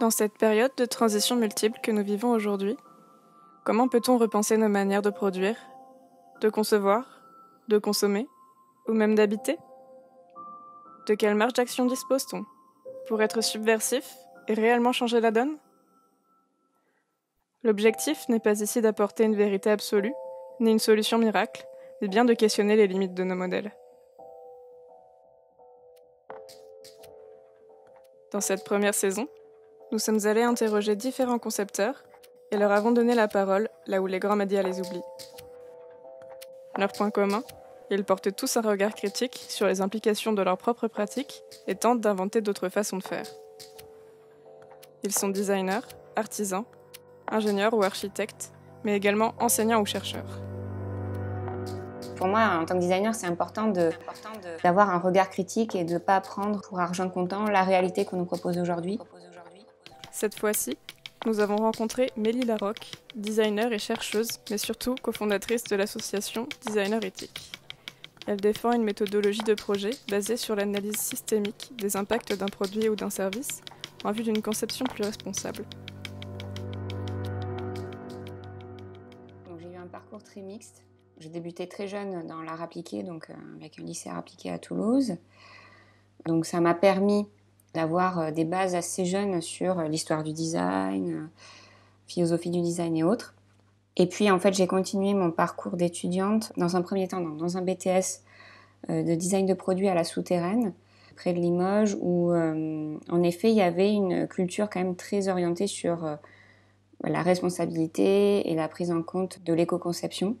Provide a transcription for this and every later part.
Dans cette période de transition multiple que nous vivons aujourd'hui, comment peut-on repenser nos manières de produire, de concevoir, de consommer, ou même d'habiter De quelle marge d'action dispose-t-on pour être subversif et réellement changer la donne L'objectif n'est pas ici d'apporter une vérité absolue, ni une solution miracle, mais bien de questionner les limites de nos modèles. Dans cette première saison, nous sommes allés interroger différents concepteurs et leur avons donné la parole là où les grands médias les oublient. Leur point commun, ils portent tous un regard critique sur les implications de leurs propres pratique et tentent d'inventer d'autres façons de faire. Ils sont designers, artisans, ingénieurs ou architectes, mais également enseignants ou chercheurs. Pour moi, en tant que designer, c'est important d'avoir un regard critique et de ne pas prendre pour argent comptant la réalité qu'on nous propose aujourd'hui. Cette fois-ci, nous avons rencontré Mélie Larocque, designer et chercheuse, mais surtout cofondatrice de l'association Designer Éthique. Elle défend une méthodologie de projet basée sur l'analyse systémique des impacts d'un produit ou d'un service en vue d'une conception plus responsable. J'ai eu un parcours très mixte. J'ai débuté très jeune dans l'art appliqué, donc euh, avec un lycée appliqué à Toulouse. Donc ça m'a permis d'avoir euh, des bases assez jeunes sur euh, l'histoire du design, euh, philosophie du design et autres. Et puis en fait, j'ai continué mon parcours d'étudiante dans un premier temps dans un BTS de design de produits à la souterraine près de Limoges où en effet, il y avait une culture quand même très orientée sur la responsabilité et la prise en compte de l'éco-conception.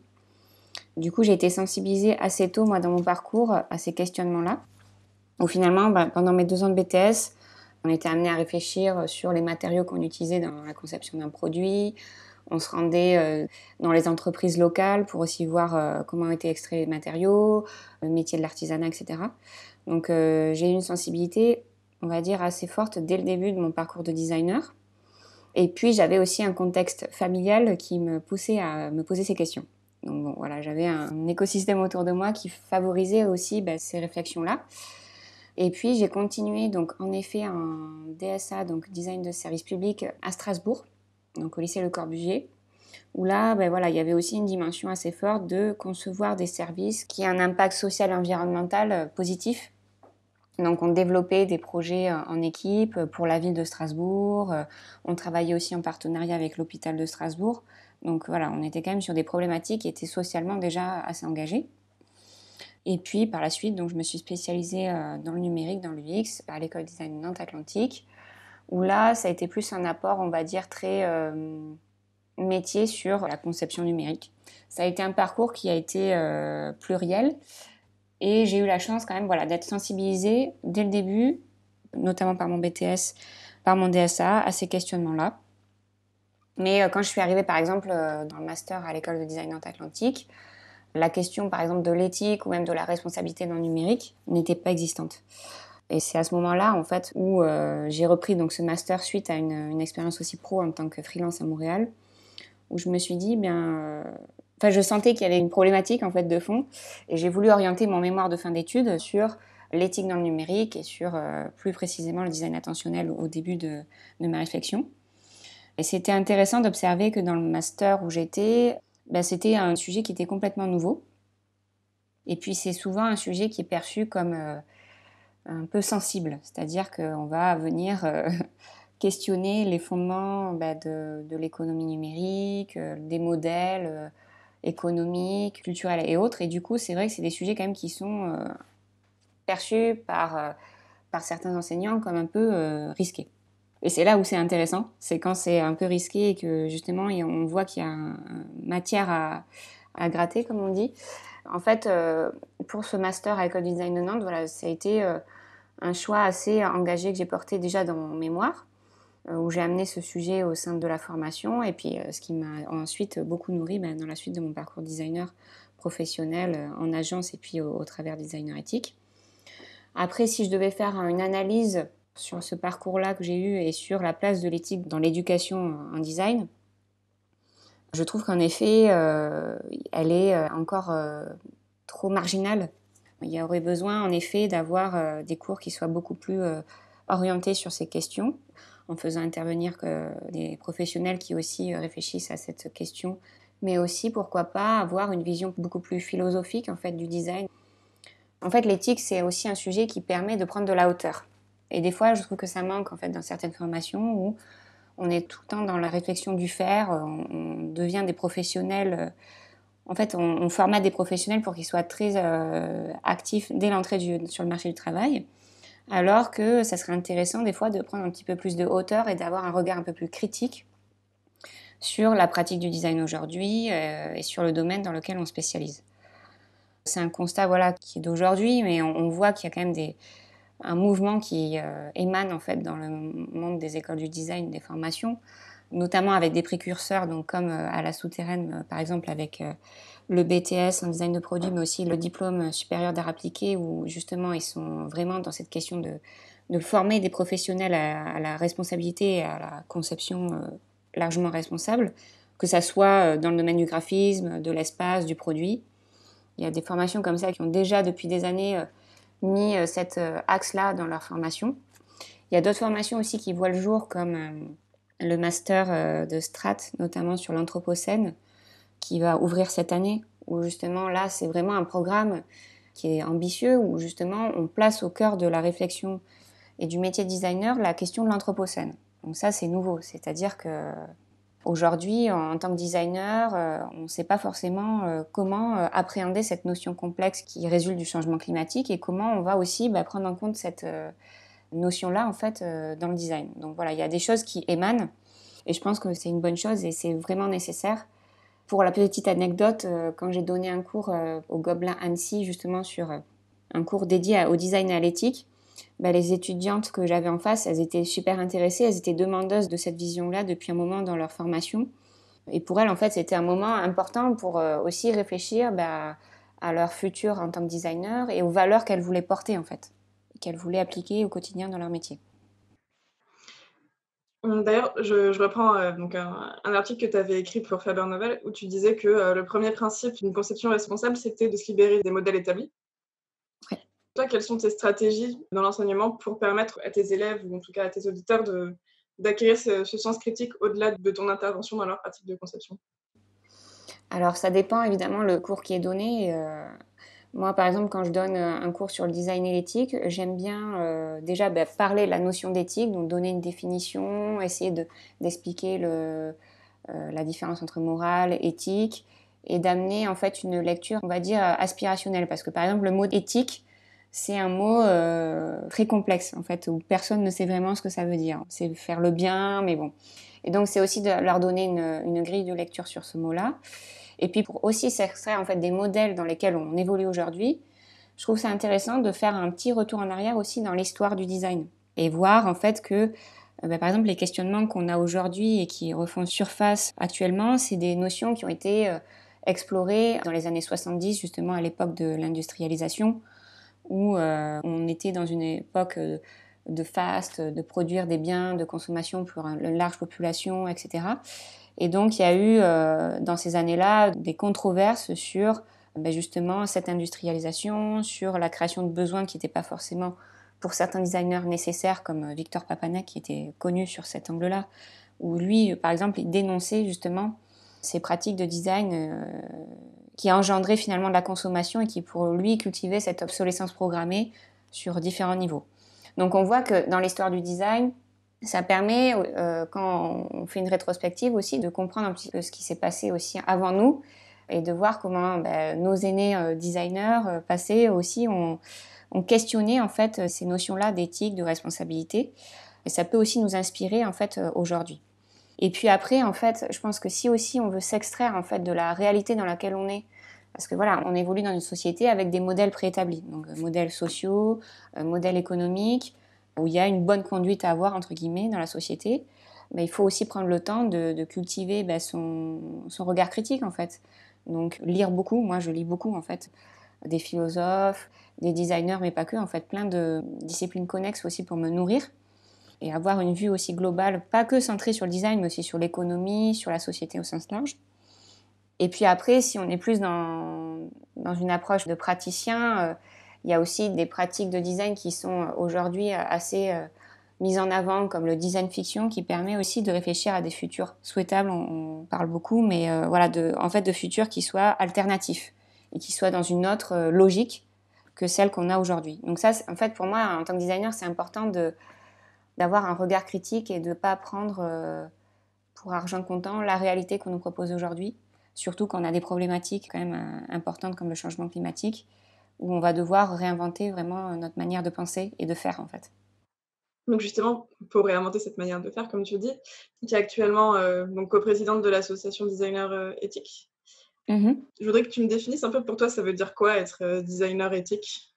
Du coup, j'ai été sensibilisée assez tôt moi dans mon parcours à ces questionnements-là finalement, bah, pendant mes deux ans de BTS, on était amené à réfléchir euh, sur les matériaux qu'on utilisait dans la conception d'un produit. On se rendait euh, dans les entreprises locales pour aussi voir euh, comment étaient extraits les matériaux, le métier de l'artisanat, etc. Donc j'ai eu une sensibilité, on va dire, assez forte dès le début de mon parcours de designer. Et puis j'avais aussi un contexte familial qui me poussait à me poser ces questions. Donc voilà, j'avais un écosystème autour de moi qui favorisait aussi bah, ces réflexions-là. Et puis j'ai continué donc en effet un DSA, donc design de service public, à Strasbourg, donc au lycée Le Corbusier, où là, ben voilà, il y avait aussi une dimension assez forte de concevoir des services qui aient un impact social et environnemental euh, positif. Donc on développait des projets euh, en équipe euh, pour la ville de Strasbourg, on travaillait aussi en partenariat avec l'hôpital de Strasbourg. Donc voilà, on était quand même sur des problématiques qui étaient socialement déjà assez engagées. Et puis par la suite, donc, je me suis spécialisée euh, dans le numérique, dans l'UX, à l'école de design Nantes Atlantique, où là, ça a été plus un apport, on va dire, très euh, métier sur la conception numérique. Ça a été un parcours qui a été euh, pluriel. Et j'ai eu la chance quand même voilà, d'être sensibilisée dès le début, notamment par mon BTS, par mon DSA, à ces questionnements-là. Mais quand je suis arrivée par exemple dans le master à l'école de design Nantes Atlantique, la question, par exemple, de l'éthique ou même de la responsabilité dans le numérique n'était pas existante. Et c'est à ce moment-là, en fait, où euh, j'ai repris donc ce master suite à une, expérience aussi pro en tant que freelance à Montréal, où je me suis dit, bien, euh, enfin, je sentais qu'il y avait une problématique en fait de fond, et j'ai voulu orienter mon mémoire de fin d'études sur l'éthique dans le numérique et sur euh, plus précisément le design attentionnel au début de, de ma réflexion. Et c'était intéressant d'observer que dans le master où j'étais, bah, c'était un sujet qui était complètement nouveau. Et puis c'est souvent un sujet qui est perçu comme euh, un peu sensible, c'est-à-dire qu'on va venir euh, questionner les fondements bah, de, l'économie numérique, euh, des modèles économiques, culturels et autres. Et du coup, c'est vrai que c'est des sujets quand même qui sont perçus par, par certains enseignants comme un peu risqués. Et c'est là où c'est intéressant, c'est quand c'est un peu risqué et que justement on voit qu'il y a matière à, gratter, comme on dit. En fait, euh, pour ce master à École Design de Nantes, voilà, ça a été euh, un choix assez engagé que j'ai porté déjà dans mon mémoire, euh, où j'ai amené ce sujet au sein de la formation et puis ce qui m'a ensuite beaucoup nourri ben, dans la suite de mon parcours designer professionnel en agence et puis au, au travers designer éthique. Après, si je devais faire une analyse sur ce parcours-là que j'ai eu et sur la place de l'éthique dans l'éducation en design, je trouve qu'en effet, euh, elle est euh, encore euh, trop marginale. Il y aurait besoin en effet d'avoir des cours qui soient beaucoup plus orientés sur ces questions, en faisant intervenir des professionnels qui aussi réfléchissent à cette question, mais aussi pourquoi pas avoir une vision beaucoup plus philosophique en fait du design. En fait, l'éthique c'est aussi un sujet qui permet de prendre de la hauteur. Et des fois, je trouve que ça manque en fait dans certaines formations où on est tout le temps dans la réflexion du faire, euh, on, devient des professionnels. Euh, en fait, on, formate des professionnels pour qu'ils soient très euh, actifs dès l'entrée sur le marché du travail, alors que ça serait intéressant des fois de prendre un petit peu plus de hauteur et d'avoir un regard un peu plus critique sur la pratique du design aujourd'hui et sur le domaine dans lequel on spécialise. C'est un constat voilà, qui est d'aujourd'hui, mais on voit qu'il y a quand même des, un mouvement qui euh, émane en fait dans le monde des écoles du design, des formations, notamment avec des précurseurs, donc comme euh, à la souterraine euh, par exemple avec le BTS en design de produit, mais aussi le diplôme supérieur d'art appliqué où justement ils sont vraiment dans cette question de, de former des professionnels à, à, la responsabilité et à la conception largement responsable, que ça soit dans le domaine du graphisme, de l'espace, du produit. Il y a des formations comme ça qui ont déjà depuis des années mis euh, cet euh, axe-là dans leur formation. Il y a d'autres formations aussi qui voient le jour, comme euh, le master de Strat, notamment sur l'Anthropocène, qui va ouvrir cette année, où justement là, c'est vraiment un programme qui est ambitieux, où justement on place au cœur de la réflexion et du métier designer la question de l'Anthropocène. Donc ça, c'est nouveau, c'est-à-dire que Aujourd'hui, en tant que designer, euh, on ne sait pas forcément euh, comment euh, appréhender cette notion complexe qui résulte du changement climatique et comment on va aussi bah, prendre en compte cette notion-là en fait dans le design. Donc voilà, il y a des choses qui émanent et je pense que c'est une bonne chose et c'est vraiment nécessaire. Pour la petite anecdote, quand j'ai donné un cours au Gobelin Annecy justement sur un cours dédié au design et à l'éthique, bah, les étudiantes que j'avais en face, elles étaient super intéressées, elles étaient demandeuses de cette vision-là depuis un moment dans leur formation. Et pour elles, en fait, c'était un moment important pour euh, aussi réfléchir bah, à leur futur en tant que designer et aux valeurs qu'elles voulaient porter, en fait, qu'elles voulaient appliquer au quotidien dans leur métier. Hum, d'ailleurs, je, reprends euh, donc un, article que tu avais écrit pour Faber Novel où tu disais que euh, le premier principe d'une conception responsable, c'était de se libérer des modèles établis quelles sont tes stratégies dans l'enseignement pour permettre à tes élèves, ou en tout cas à tes auditeurs, de, d'acquérir ce, sens critique au-delà de ton intervention dans leur pratique de conception Alors, ça dépend évidemment le cours qui est donné. Euh. moi, par exemple, quand je donne euh, un cours sur le design et l'éthique, j'aime bien euh, déjà bah, parler de la notion d'éthique, donc donner une définition, essayer de, d'expliquer le, la différence entre morale, éthique, et d'amener en fait une lecture, on va dire, aspirationnelle. Parce que par exemple, le mot éthique, c'est un mot euh, très complexe en fait, où personne ne sait vraiment ce que ça veut dire. C'est faire le bien, mais bon. Et donc c'est aussi de leur donner une, grille de lecture sur ce mot-là. Et puis pour aussi s'extraire en fait des modèles dans lesquels on évolue aujourd'hui, je trouve ça intéressant de faire un petit retour en arrière aussi dans l'histoire du design et voir en fait que euh, bah, par exemple les questionnements qu'on a aujourd'hui et qui refont surface actuellement, c'est des notions qui ont été euh, explorées dans les années 70 justement à l'époque de l'industrialisation où euh, on était dans une époque euh, de faste, de produire des biens de consommation pour une large population, etc. Et donc il y a eu euh, dans ces années-là des controverses sur ben, justement cette industrialisation, sur la création de besoins qui n'étaient pas forcément pour certains designers nécessaires comme Victor Papanek, qui était connu sur cet angle-là, où lui par exemple il dénonçait justement ces pratiques de design qui a engendré finalement de la consommation et qui pour lui cultivait cette obsolescence programmée sur différents niveaux. Donc on voit que dans l'histoire du design, ça permet, euh, quand on fait une rétrospective aussi, de comprendre un petit peu ce qui s'est passé aussi avant nous et de voir comment ben, nos aînés euh, designers euh, passés aussi ont, ont, questionné en fait ces notions-là d'éthique, de responsabilité. Et ça peut aussi nous inspirer en fait aujourd'hui. Et puis après, en fait, je pense que si aussi on veut s'extraire en fait de la réalité dans laquelle on est, parce que voilà, on évolue dans une société avec des modèles préétablis, donc euh, modèles sociaux, euh, modèles économiques, où il y a une bonne conduite à avoir entre guillemets dans la société. Mais il faut aussi prendre le temps de, cultiver bah, son, son, regard critique en fait. Donc lire beaucoup, moi je lis beaucoup en fait, des philosophes, des designers, mais pas que en fait, plein de disciplines connexes aussi pour me nourrir et avoir une vue aussi globale, pas que centrée sur le design, mais aussi sur l'économie, sur la société au sens large. Et puis après, si on est plus dans, dans une approche de praticien, euh, il y a aussi des pratiques de design qui sont euh, aujourd'hui euh, assez mises en avant, comme le design fiction, qui permet aussi de réfléchir à des futurs souhaitables. On, parle beaucoup, mais voilà, de, en fait, de futurs qui soient alternatifs et qui soient dans une autre logique que celle qu'on a aujourd'hui. Donc ça, en fait, pour moi, en tant que designer, c'est important de d'avoir un regard critique et de ne pas prendre euh, pour argent comptant la réalité qu'on nous propose aujourd'hui, surtout quand on a des problématiques quand même euh, importantes comme le changement climatique, où on va devoir réinventer vraiment euh, notre manière de penser et de faire en fait. Donc justement, pour réinventer cette manière de faire, comme tu dis, tu es actuellement donc coprésidente de l'association designer éthique. Mmh Je voudrais que tu me définisses un peu pour toi, ça veut dire quoi être designer éthique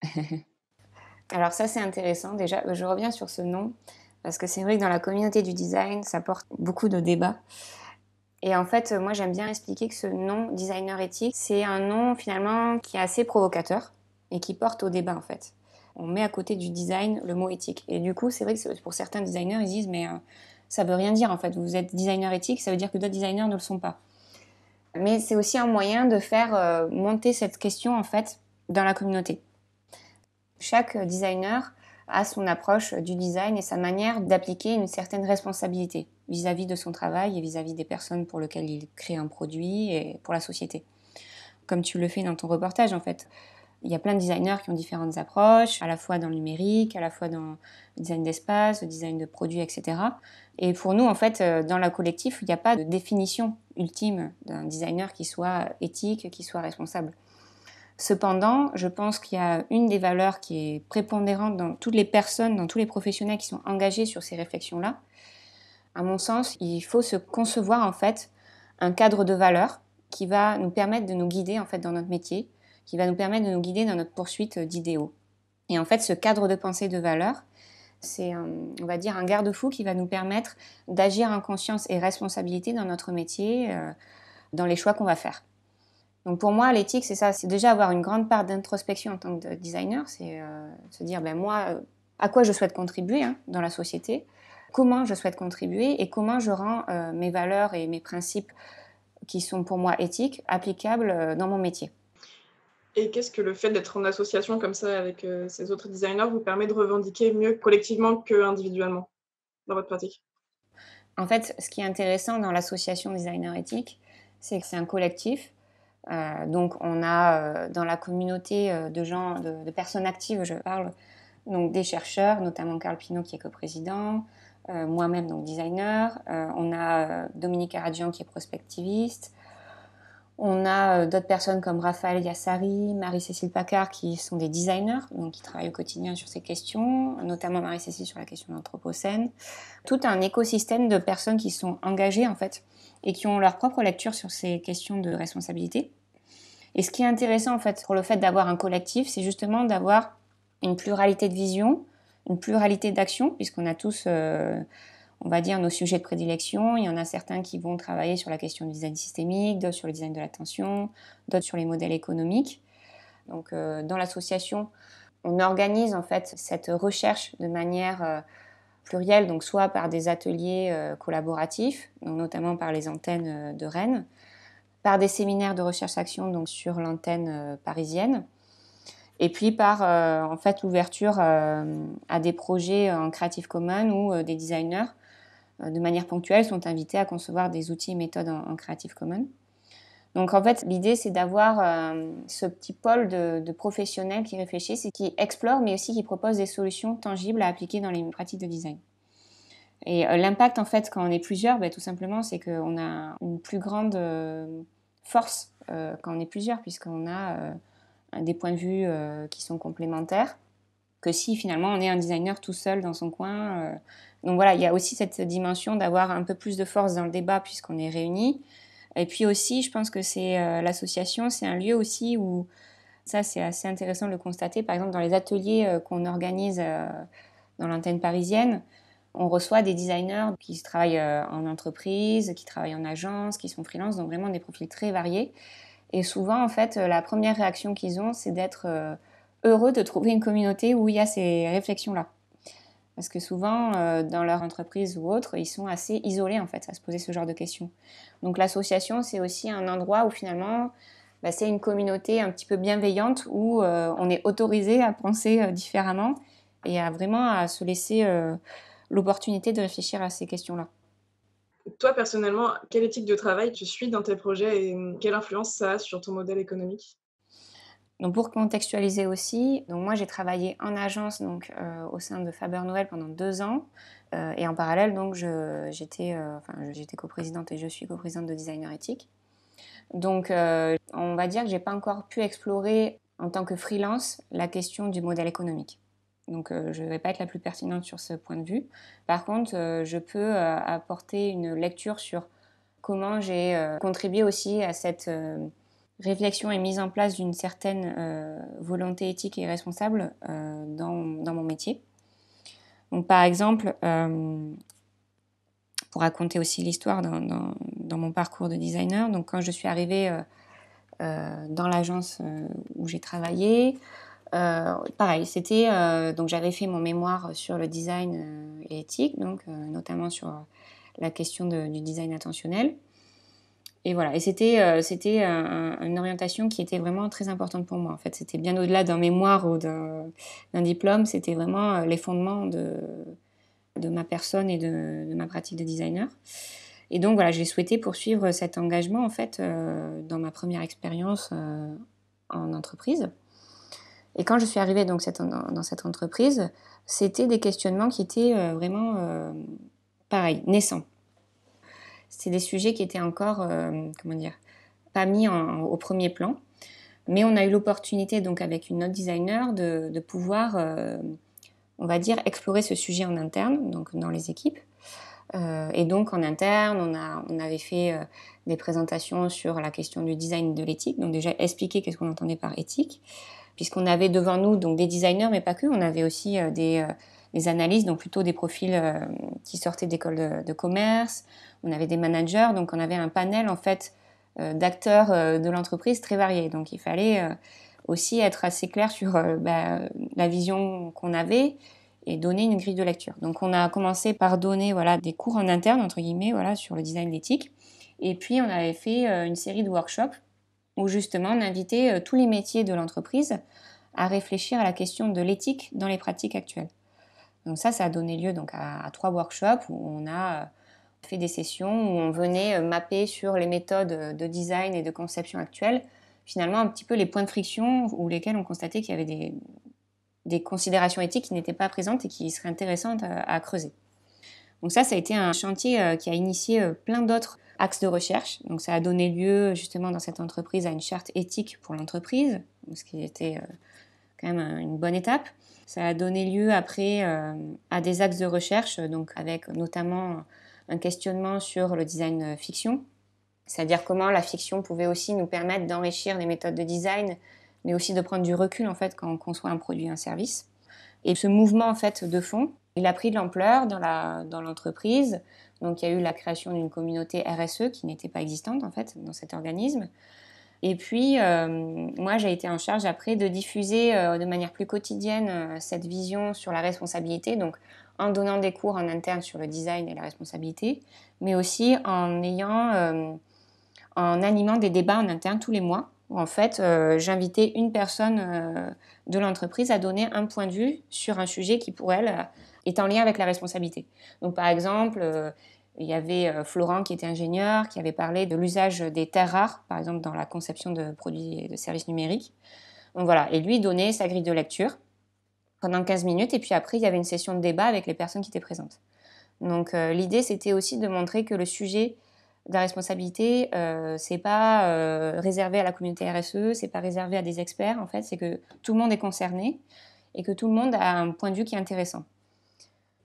Alors ça c'est intéressant déjà, je reviens sur ce nom, parce que c'est vrai que dans la communauté du design, ça porte beaucoup de débats. Et en fait, moi j'aime bien expliquer que ce nom designer éthique, c'est un nom finalement qui est assez provocateur et qui porte au débat en fait. On met à côté du design le mot éthique. Et du coup, c'est vrai que pour certains designers, ils disent mais euh, ça veut rien dire en fait, vous êtes designer éthique, ça veut dire que d'autres designers ne le sont pas. Mais c'est aussi un moyen de faire euh, monter cette question en fait dans la communauté chaque designer a son approche du design et sa manière d'appliquer une certaine responsabilité vis-à-vis de son travail et vis-à-vis des personnes pour lesquelles il crée un produit et pour la société. Comme tu le fais dans ton reportage, en fait, il y a plein de designers qui ont différentes approches, à la fois dans le numérique, à la fois dans le design d'espace, le design de produits, etc. Et pour nous, en fait, euh, dans la collectif, il n'y a pas de définition ultime d'un designer qui soit éthique, qui soit responsable. Cependant, je pense qu'il y a une des valeurs qui est prépondérante dans toutes les personnes, dans tous les professionnels qui sont engagés sur ces réflexions-là. À mon sens, il faut se concevoir en fait un cadre de valeurs qui va nous permettre de nous guider en fait dans notre métier, qui va nous permettre de nous guider dans notre poursuite d'idéaux. Et en fait, ce cadre de pensée de valeurs, c'est on va dire un garde-fou qui va nous permettre d'agir en conscience et responsabilité dans notre métier, euh, dans les choix qu'on va faire. Donc pour moi, l'éthique, c'est ça, c'est déjà avoir une grande part d'introspection en tant que designer, c'est euh, se dire, ben moi, euh, à quoi je souhaite contribuer hein, dans la société, comment je souhaite contribuer et comment je rends euh, mes valeurs et mes principes qui sont pour moi éthiques applicables dans mon métier. Et qu'est-ce que le fait d'être en association comme ça avec ces autres designers vous permet de revendiquer mieux collectivement qu'individuellement dans votre pratique En fait, ce qui est intéressant dans l'association designer éthique, c'est que c'est un collectif euh, donc on a euh, dans la communauté euh, de gens, de, personnes actives, je parle, donc des chercheurs, notamment Carl Pinot qui est coprésident, moi-même donc designer, on a Dominique Aradjian qui est prospectiviste, on a euh, d'autres personnes comme Raphaël Yassari, Marie-Cécile Paccard qui sont des designers, donc qui travaillent au quotidien sur ces questions, notamment Marie-Cécile sur la question de l'anthropocène. Tout un écosystème de personnes qui sont engagées en fait et qui ont leur propre lecture sur ces questions de responsabilité. Et ce qui est intéressant en fait pour le fait d'avoir un collectif, c'est justement d'avoir une pluralité de visions, une pluralité d'actions, puisqu'on a tous euh, on va dire, nos sujets de prédilection. Il y en a certains qui vont travailler sur la question du design systémique, d'autres sur le design de l'attention, d'autres sur les modèles économiques. Donc, euh, dans l'association, on organise en fait cette recherche de manière euh, plurielle, donc soit par des ateliers euh, collaboratifs, notamment par les antennes de Rennes, par des séminaires de recherche-action donc sur l'antenne parisienne, et puis par en fait l'ouverture à des projets en Creative Commons ou des designers euh, de manière ponctuelle, sont invités à concevoir des outils et méthodes en, Creative Commons. Donc en fait, l'idée, c'est d'avoir euh, ce petit pôle de, professionnels qui réfléchissent et qui explorent, mais aussi qui proposent des solutions tangibles à appliquer dans les pratiques de design. Et euh, l'impact, en fait, quand on est plusieurs, ben, tout simplement, c'est qu'on a une plus grande force quand on est plusieurs, puisqu'on a des points de vue qui sont complémentaires que si finalement on est un designer tout seul dans son coin. Euh. Donc voilà, il y a aussi cette dimension d'avoir un peu plus de force dans le débat puisqu'on est réunis. Et puis aussi, je pense que c'est euh, l'association, c'est un lieu aussi où, ça c'est assez intéressant de le constater, par exemple dans les ateliers euh, qu'on organise dans l'antenne parisienne, on reçoit des designers qui travaillent en entreprise, qui travaillent en agence, qui sont freelance, donc vraiment des profils très variés. Et souvent, en fait, la première réaction qu'ils ont, c'est d'être heureux de trouver une communauté où il y a ces réflexions-là. Parce que souvent, euh, dans leur entreprise ou autre, ils sont assez isolés en fait à se poser ce genre de questions. Donc l'association, c'est aussi un endroit où finalement, bah, c'est une communauté un petit peu bienveillante où euh, on est autorisé à penser euh, différemment et à vraiment à se laisser l'opportunité de réfléchir à ces questions-là. Toi, personnellement, quelle éthique de travail tu suis dans tes projets et quelle influence ça a sur ton modèle économique donc pour contextualiser aussi, donc moi j'ai travaillé en agence donc euh, au sein de Faber Noël pendant deux ans euh, et en parallèle donc j'étais euh, j'étais co coprésidente et je suis coprésidente de Designer Éthique. Donc on va dire que j'ai pas encore pu explorer en tant que freelance la question du modèle économique. Donc je ne vais pas être la plus pertinente sur ce point de vue. Par contre je peux apporter une lecture sur comment j'ai contribué aussi à cette réflexion et mise en place d'une certaine euh, volonté éthique et responsable euh, dans, dans, mon métier. Donc, par exemple, euh, pour raconter aussi l'histoire dans, dans, mon parcours de designer, donc quand je suis arrivée dans l'agence où j'ai travaillé, pareil, c'était donc j'avais fait mon mémoire sur le design et éthique, donc notamment sur la question du design attentionnel et voilà. Et c'était euh, c'était euh, une orientation qui était vraiment très importante pour moi. En fait, c'était bien au-delà d'un mémoire ou d'un diplôme. C'était vraiment euh, les fondements de de ma personne et de, ma pratique de designer. Et donc voilà, j'ai souhaité poursuivre cet engagement en fait dans ma première expérience en entreprise. Et quand je suis arrivée donc dans cette entreprise, c'était des questionnements qui étaient vraiment pareil, naissants c'est des sujets qui étaient encore, euh, comment dire, pas mis au premier plan. Mais on a eu l'opportunité, donc avec une autre designer, de, pouvoir, euh, on va dire, explorer ce sujet en interne, donc dans les équipes. Euh, et donc en interne, on, a, on avait fait des présentations sur la question du design et de l'éthique, donc déjà expliquer qu'est-ce qu'on entendait par éthique, puisqu'on avait devant nous donc des designers, mais pas que, on avait aussi des les analyses, donc plutôt des profils euh, qui sortaient d'écoles de, commerce. On avait des managers, donc on avait un panel en fait euh, d'acteurs euh, de l'entreprise très variés. Donc il fallait aussi être assez clair sur bah, la vision qu'on avait et donner une grille de lecture. Donc on a commencé par donner voilà, des cours en interne, entre guillemets, voilà, sur le design d'éthique. Et puis on avait fait une série de workshops où justement on invitait tous les métiers de l'entreprise à réfléchir à la question de l'éthique dans les pratiques actuelles. Donc ça, ça a donné lieu donc à, trois workshops où on a euh, fait des sessions où on venait euh, mapper sur les méthodes euh, de design et de conception actuelles, finalement un petit peu les points de friction où lesquels on constatait qu'il y avait des, considérations éthiques qui n'étaient pas présentes et qui seraient intéressantes à creuser. Donc ça, ça a été un chantier qui a initié plein d'autres axes de recherche. Donc ça a donné lieu justement dans cette entreprise à une charte éthique pour l'entreprise, ce qui était quand même une bonne étape. Ça a donné lieu après euh, à des axes de recherche, donc avec notamment un questionnement sur le design euh, fiction, c'est-à-dire comment la fiction pouvait aussi nous permettre d'enrichir les méthodes de design, mais aussi de prendre du recul en fait quand on conçoit un produit, un service. Et ce mouvement en fait de fond, il a pris de l'ampleur dans la dans l'entreprise. Donc il y a eu la création d'une communauté RSE qui n'était pas existante en fait dans cet organisme. Et puis, euh, moi, j'ai été en charge après de diffuser euh, de manière plus quotidienne euh, cette vision sur la responsabilité, donc en donnant des cours en interne sur le design et la responsabilité, mais aussi en ayant, en animant des débats en interne tous les mois où en fait j'invitais une personne de l'entreprise à donner un point de vue sur un sujet qui pour elle est en lien avec la responsabilité. Donc par exemple, il y avait euh, Florent qui était ingénieur, qui avait parlé de l'usage des terres rares, par exemple dans la conception de produits et de services numériques. Donc voilà, et lui donnait sa grille de lecture pendant 15 minutes, et puis après il y avait une session de débat avec les personnes qui étaient présentes. Donc euh, l'idée c'était aussi de montrer que le sujet de la responsabilité, euh, c'est pas euh, réservé à la communauté RSE, c'est pas réservé à des experts en fait, c'est que tout le monde est concerné et que tout le monde a un point de vue qui est intéressant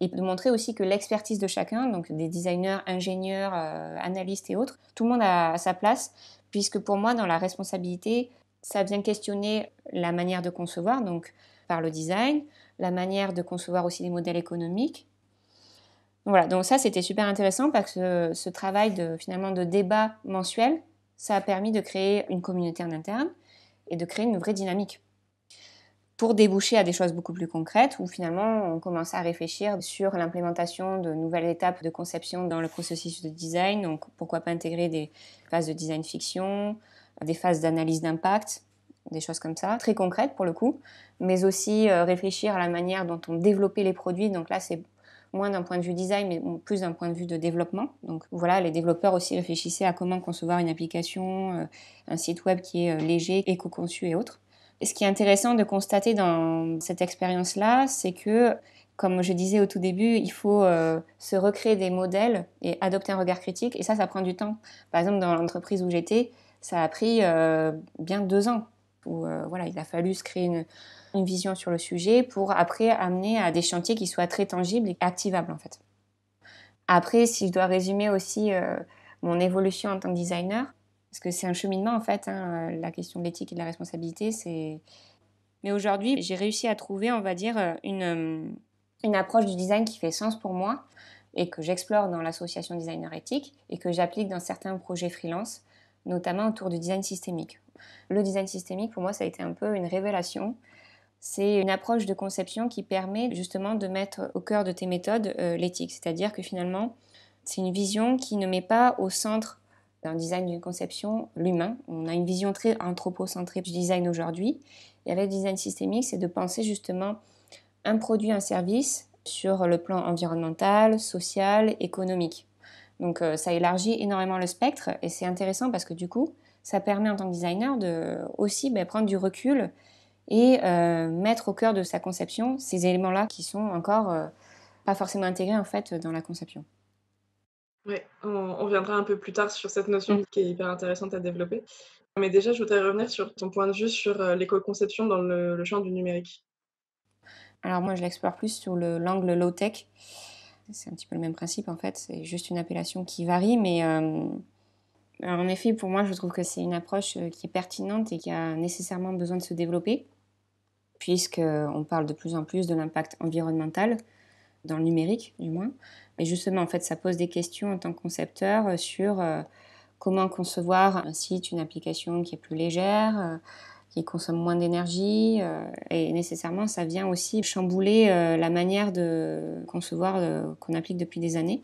et de montrer aussi que l'expertise de chacun, donc des designers, ingénieurs, euh, analystes et autres, tout le monde a, sa place, puisque pour moi, dans la responsabilité, ça vient questionner la manière de concevoir, donc par le design, la manière de concevoir aussi des modèles économiques. Voilà, donc ça c'était super intéressant parce que ce travail de finalement de débat mensuel, ça a permis de créer une communauté en interne et de créer une vraie dynamique pour déboucher à des choses beaucoup plus concrètes où finalement on commence à réfléchir sur l'implémentation de nouvelles étapes de conception dans le processus de design. Donc pourquoi pas intégrer des phases de design fiction, des phases d'analyse d'impact, des choses comme ça, très concrètes pour le coup, mais aussi euh, réfléchir à la manière dont on développait les produits. Donc là c'est moins d'un point de vue design, mais plus d'un point de vue de développement. Donc voilà, les développeurs aussi réfléchissaient à comment concevoir une application, euh, un site web qui est euh, léger, éco-conçu et autres. Ce qui est intéressant de constater dans cette expérience-là, c'est que, comme je disais au tout début, il faut euh, se recréer des modèles et adopter un regard critique. Et ça, ça prend du temps. Par exemple, dans l'entreprise où j'étais, ça a pris euh, bien deux ans. Euh, voilà, il a fallu se créer une, vision sur le sujet pour après amener à des chantiers qui soient très tangibles et activables en fait. Après, si je dois résumer aussi mon évolution en tant que designer, parce que c'est un cheminement, en fait, hein, euh, la question de l'éthique et de la responsabilité, c'est... Mais aujourd'hui, j'ai réussi à trouver, on va dire, euh, une, euh, une approche du design qui fait sens pour moi et que j'explore dans l'association designer éthique et que j'applique dans certains projets freelance, notamment autour du design systémique. Le design systémique, pour moi, ça a été un peu une révélation. C'est une approche de conception qui permet justement de mettre au cœur de tes méthodes l'éthique, c'est-à-dire que finalement, c'est une vision qui ne met pas au centre dans design d'une conception, l'humain. On a une vision très anthropocentrique du design aujourd'hui. Et avec le design systémique, c'est de penser justement un produit, un service sur le plan environnemental, social, économique. Donc euh, ça élargit énormément le spectre et c'est intéressant parce que du coup, ça permet en tant que designer de aussi ben, prendre du recul et euh, mettre au cœur de sa conception ces éléments-là qui sont encore euh, pas forcément intégrés en fait dans la conception. Oui, on, reviendra un peu plus tard sur cette notion mm. qui est hyper intéressante à développer. Mais déjà, je voudrais revenir sur ton point de vue sur euh, l'éco-conception dans le, champ du numérique. Alors moi, je l'explore plus sur l'angle low-tech. C'est un petit peu le même principe en fait, c'est juste une appellation qui varie, mais euh, en effet, pour moi, je trouve que c'est une approche euh, qui est pertinente et qui a nécessairement besoin de se développer, puisqu'on parle de plus en plus de l'impact environnemental dans le numérique du moins. Mais justement, en fait, ça pose des questions en tant que concepteur euh, sur euh, comment concevoir un site, une application qui est plus légère, euh, qui consomme moins d'énergie. et nécessairement, ça vient aussi chambouler la manière de concevoir qu'on applique depuis des années.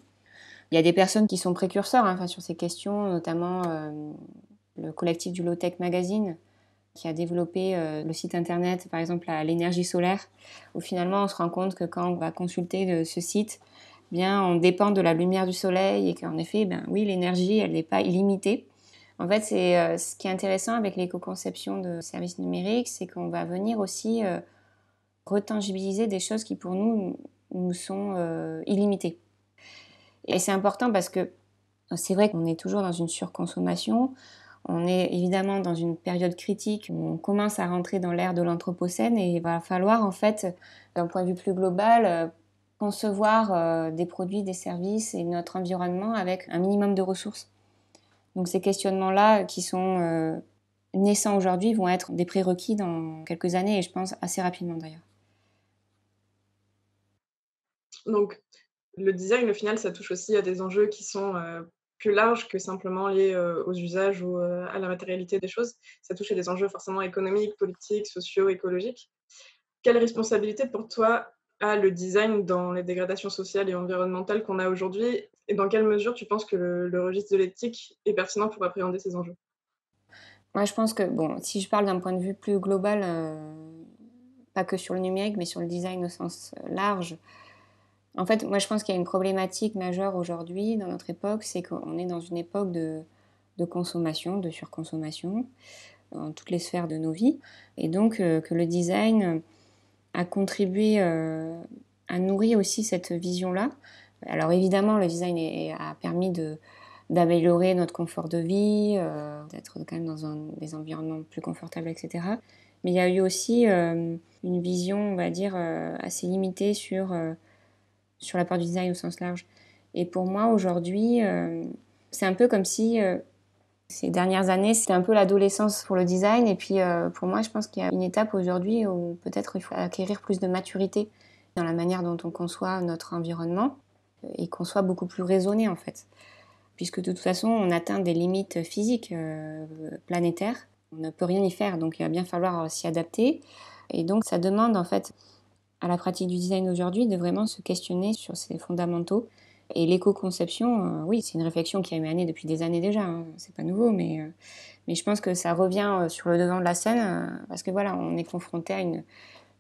Il y a des personnes qui sont précurseurs hein, sur ces questions, notamment le collectif du Low Tech Magazine, qui a développé euh, le site internet, par exemple, à l'énergie solaire, où finalement on se rend compte que quand on va consulter euh, ce site, eh bien, on dépend de la lumière du soleil et qu'en effet, ben oui, l'énergie, elle n'est pas illimitée. En fait, c'est euh, ce qui est intéressant avec l'éco-conception de services numériques, c'est qu'on va venir aussi retangibiliser des choses qui pour nous nous sont illimitées. Et c'est important parce que c'est vrai qu'on est toujours dans une surconsommation. On est évidemment dans une période critique, on commence à rentrer dans l'ère de l'Anthropocène et il va falloir en fait, d'un point de vue plus global, euh, concevoir euh, des produits, des services et notre environnement avec un minimum de ressources. Donc ces questionnements-là qui sont euh, naissants aujourd'hui vont être des prérequis dans quelques années et je pense assez rapidement d'ailleurs. Donc le design, au final, ça touche aussi à des enjeux qui sont plus large que simplement lié euh, aux usages ou euh, à la matérialité des choses. Ça touche à des enjeux forcément économiques, politiques, sociaux, écologiques. Quelle responsabilité pour toi a le design dans les dégradations sociales et environnementales qu'on a aujourd'hui Et dans quelle mesure tu penses que le, registre de l'éthique est pertinent pour appréhender ces enjeux Moi, je pense que, bon, si je parle d'un point de vue plus global, euh, pas que sur le numérique, mais sur le design au sens large, en fait, moi, je pense qu'il y a une problématique majeure aujourd'hui dans notre époque, c'est qu'on est dans une époque de, consommation, de surconsommation, dans euh, toutes les sphères de nos vies. Et donc, euh, que le design a contribué à euh, nourrir aussi cette vision-là. Alors évidemment, le design a permis d'améliorer notre confort de vie, d'être quand même dans des environnements plus confortables, etc. Mais il y a eu aussi une vision, on va dire, assez limitée sur sur la part du design au sens large. Et pour moi, aujourd'hui, euh, c'est un peu comme si euh, ces dernières années, c'était un peu l'adolescence pour le design. Et puis, euh, pour moi, je pense qu'il y a une étape aujourd'hui où peut-être il faut acquérir plus de maturité dans la manière dont on conçoit notre environnement et qu'on soit beaucoup plus raisonné, en fait. Puisque de toute façon, on atteint des limites physiques, planétaires. On ne peut rien y faire, donc il va bien falloir s'y adapter. Et donc, ça demande, en fait, à la pratique du design aujourd'hui de vraiment se questionner sur ses fondamentaux. Et l'éco-conception, euh, oui, c'est une réflexion qui a émané depuis des années déjà, hein. c'est pas nouveau, mais, euh, mais je pense que ça revient euh, sur le devant de la scène, parce que voilà, on est confronté à une,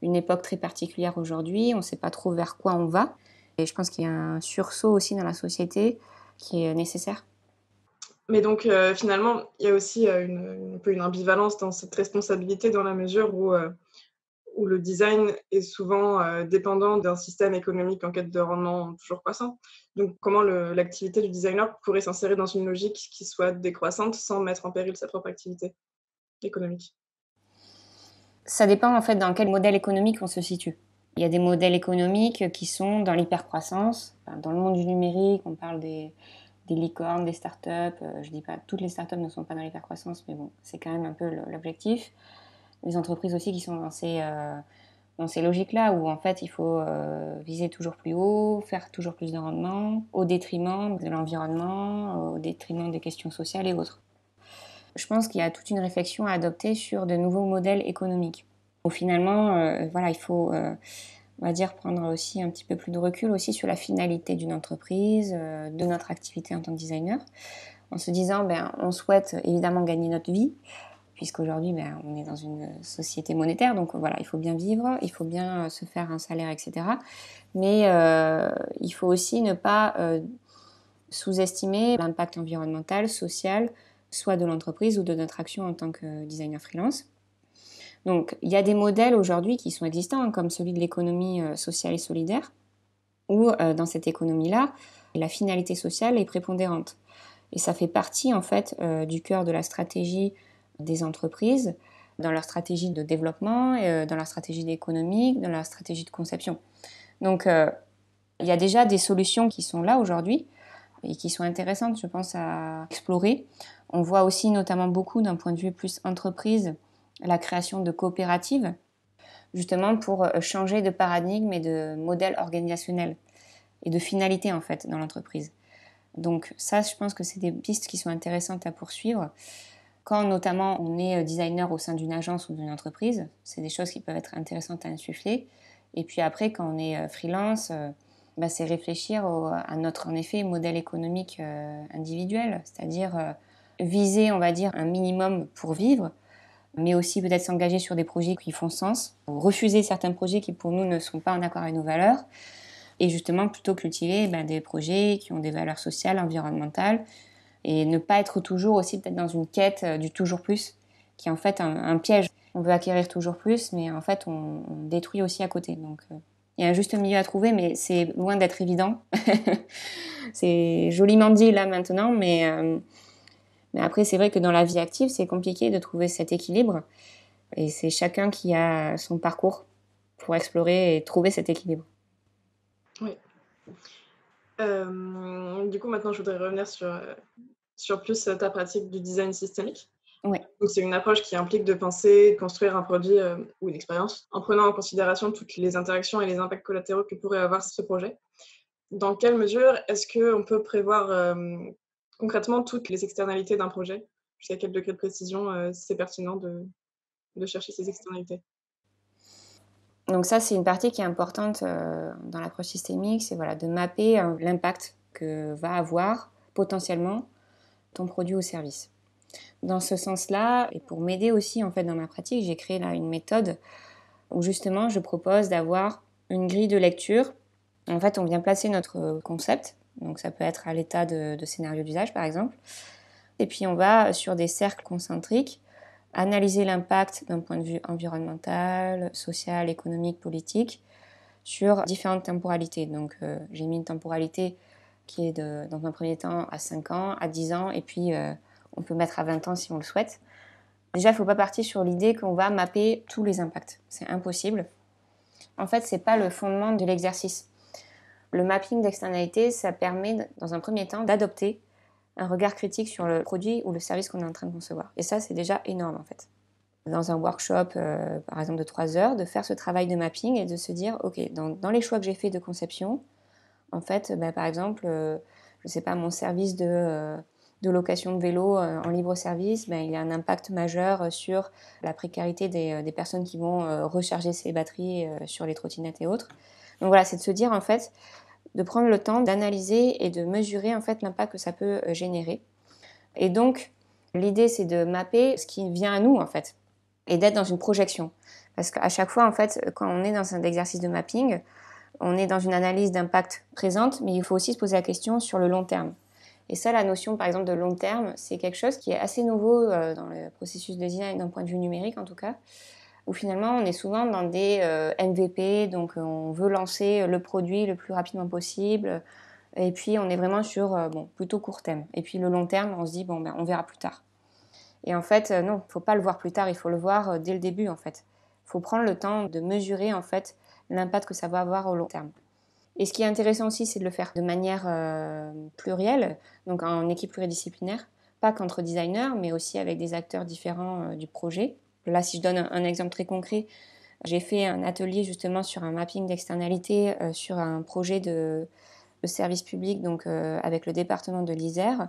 une époque très particulière aujourd'hui, on ne sait pas trop vers quoi on va, et je pense qu'il y a un sursaut aussi dans la société qui est nécessaire. Mais donc finalement, il y a aussi une, un peu une ambivalence dans cette responsabilité dans la mesure où où le design est souvent euh, dépendant d'un système économique en quête de rendement toujours croissant. Donc, comment l'activité du designer pourrait s'insérer dans une logique qui soit décroissante sans mettre en péril sa propre activité économique Ça dépend en fait dans quel modèle économique on se situe. Il y a des modèles économiques qui sont dans l'hypercroissance. Dans le monde du numérique, on parle des, des licornes, des startups. Euh, je ne dis pas toutes les startups ne sont pas dans l'hypercroissance, mais bon, c'est quand même un peu l'objectif. Les entreprises aussi qui sont dans ces, euh, dans ces logiques-là, où en fait il faut euh, viser toujours plus haut, faire toujours plus de rendement, au détriment de l'environnement, au détriment des questions sociales et autres. Je pense qu'il y a toute une réflexion à adopter sur de nouveaux modèles économiques. Où finalement, euh, voilà, il faut on va dire prendre aussi un petit peu plus de recul aussi sur la finalité d'une entreprise, de notre activité en tant que designer, en se disant ben on souhaite évidemment gagner notre vie, puisqu'aujourd'hui ben, on est dans une société monétaire, donc voilà, il faut bien vivre, il faut bien euh, se faire un salaire, etc. Mais euh, il faut aussi ne pas euh, sous-estimer l'impact environnemental, social, soit de l'entreprise ou de notre action en tant que designer freelance. Donc il y a des modèles aujourd'hui qui sont existants, hein, comme celui de l'économie sociale et solidaire, où dans cette économie-là, la finalité sociale est prépondérante. Et ça fait partie en fait du cœur de la stratégie des entreprises dans leur stratégie de développement, euh, dans leur stratégie économique, dans leur stratégie de conception. Donc euh, il y a déjà des solutions qui sont là aujourd'hui et qui sont intéressantes, je pense, à explorer. On voit aussi notamment beaucoup d'un point de vue plus entreprise la création de coopératives, justement pour euh, changer de paradigme et de modèle organisationnel et de finalité en fait dans l'entreprise. Donc ça, je pense que c'est des pistes qui sont intéressantes à poursuivre quand notamment on est euh, designer au sein d'une agence ou d'une entreprise. C'est des choses qui peuvent être intéressantes à insuffler. Et puis après, quand on est euh, freelance, euh, bah, c'est réfléchir à notre en effet modèle économique individuel, c'est-à-dire viser, on va dire, un minimum pour vivre, mais aussi peut-être s'engager sur des projets qui font sens, refuser certains projets qui pour nous ne sont pas en accord avec nos valeurs, et justement plutôt cultiver bah, des projets qui ont des valeurs sociales, environnementales, et ne pas être toujours aussi peut-être dans une quête euh, du toujours plus, qui est en fait un, piège. On veut acquérir toujours plus, mais en fait on, détruit aussi à côté. Donc euh, il y a un juste milieu à trouver, mais c'est loin d'être évident. c'est joliment dit là maintenant, mais, euh, mais après c'est vrai que dans la vie active, c'est compliqué de trouver cet équilibre. Et c'est chacun qui a son parcours pour explorer et trouver cet équilibre. Oui. du coup, maintenant, je voudrais revenir sur sur plus euh, ta pratique du design systémique. c'est une approche qui implique de penser, de construire un produit euh, ou une expérience en prenant en considération toutes les interactions et les impacts collatéraux que pourrait avoir ce projet. Dans quelle mesure est-ce qu'on peut prévoir euh, concrètement toutes les externalités d'un projet Jusqu'à quel degré de précision c'est pertinent de, chercher ces externalités donc ça, c'est une partie qui est importante dans l'approche systémique, c'est voilà, de mapper l'impact que va avoir potentiellement ton produit ou service. Dans ce sens-là, et pour m'aider aussi en fait dans ma pratique, j'ai créé là une méthode où justement je propose d'avoir une grille de lecture. En fait, on vient placer notre concept, donc ça peut être à l'état de, scénario d'usage par exemple, et puis on va sur des cercles concentriques analyser l'impact d'un point de vue environnemental, social, économique, politique sur différentes temporalités. Donc euh, j'ai mis une temporalité qui est dans un premier temps à 5 ans, à 10 ans, et puis euh, on peut mettre à 20 ans si on le souhaite. Déjà, il ne faut pas partir sur l'idée qu'on va mapper tous les impacts. C'est impossible. En fait, ce n'est pas le fondement de l'exercice. Le mapping d'externalité, ça permet, dans un premier temps, d'adopter un regard critique sur le produit ou le service qu'on est en train de concevoir. Et ça, c'est déjà énorme, en fait. Dans un workshop, euh, par exemple, de 3 heures, de faire ce travail de mapping et de se dire, OK, dans, dans les choix que j'ai fait de conception, en fait, bah, par exemple, euh, je sais pas, mon service de, euh, location de vélo euh, en libre service, bah, il y a un impact majeur sur la précarité des, personnes qui vont recharger ces batteries sur les trottinettes et autres. Donc voilà, c'est de se dire en fait, de prendre le temps d'analyser et de mesurer en fait l'impact que ça peut générer. Et donc, l'idée c'est de mapper ce qui vient à nous en fait et d'être dans une projection. Parce qu'à chaque fois, en fait, quand on est dans un exercice de mapping, on est dans une analyse d'impact présente, mais il faut aussi se poser la question sur le long terme. Et ça, la notion, par exemple, de long terme, c'est quelque chose qui est assez nouveau euh, dans le processus de design, d'un point de vue numérique en tout cas, où finalement, on est souvent dans des euh, MVP, donc euh, on veut lancer le produit le plus rapidement possible, et puis on est vraiment sur, bon, plutôt court terme. Et puis le long terme, on se dit, bon, ben, on verra plus tard. Et en fait, non, il ne faut pas le voir plus tard, il faut le voir dès le début, en fait. Il faut prendre le temps de mesurer, en fait, l'impact que ça va avoir au long terme. Et ce qui est intéressant aussi, c'est de le faire de manière euh, plurielle, donc en équipe pluridisciplinaire, pas qu'entre designers, mais aussi avec des acteurs différents euh, du projet. Là, si je donne un, exemple très concret, j'ai fait un atelier justement sur un mapping d'externalité euh, sur un projet de, de service public, donc avec le département de l'Isère,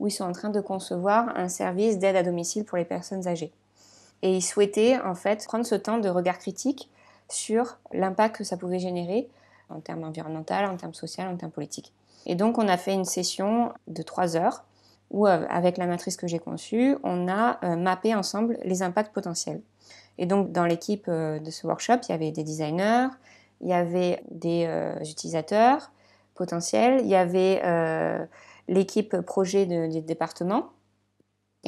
où ils sont en train de concevoir un service d'aide à domicile pour les personnes âgées. Et ils souhaitaient en fait prendre ce temps de regard critique sur l'impact que ça pouvait générer en termes environnementaux, en termes sociaux, en termes politiques. Et donc on a fait une session de trois heures où euh, avec la matrice que j'ai conçue, on a euh, mappé ensemble les impacts potentiels. Et donc dans l'équipe euh, de ce workshop, il y avait des designers, il y avait des utilisateurs potentiels, il y avait l'équipe projet de, des départements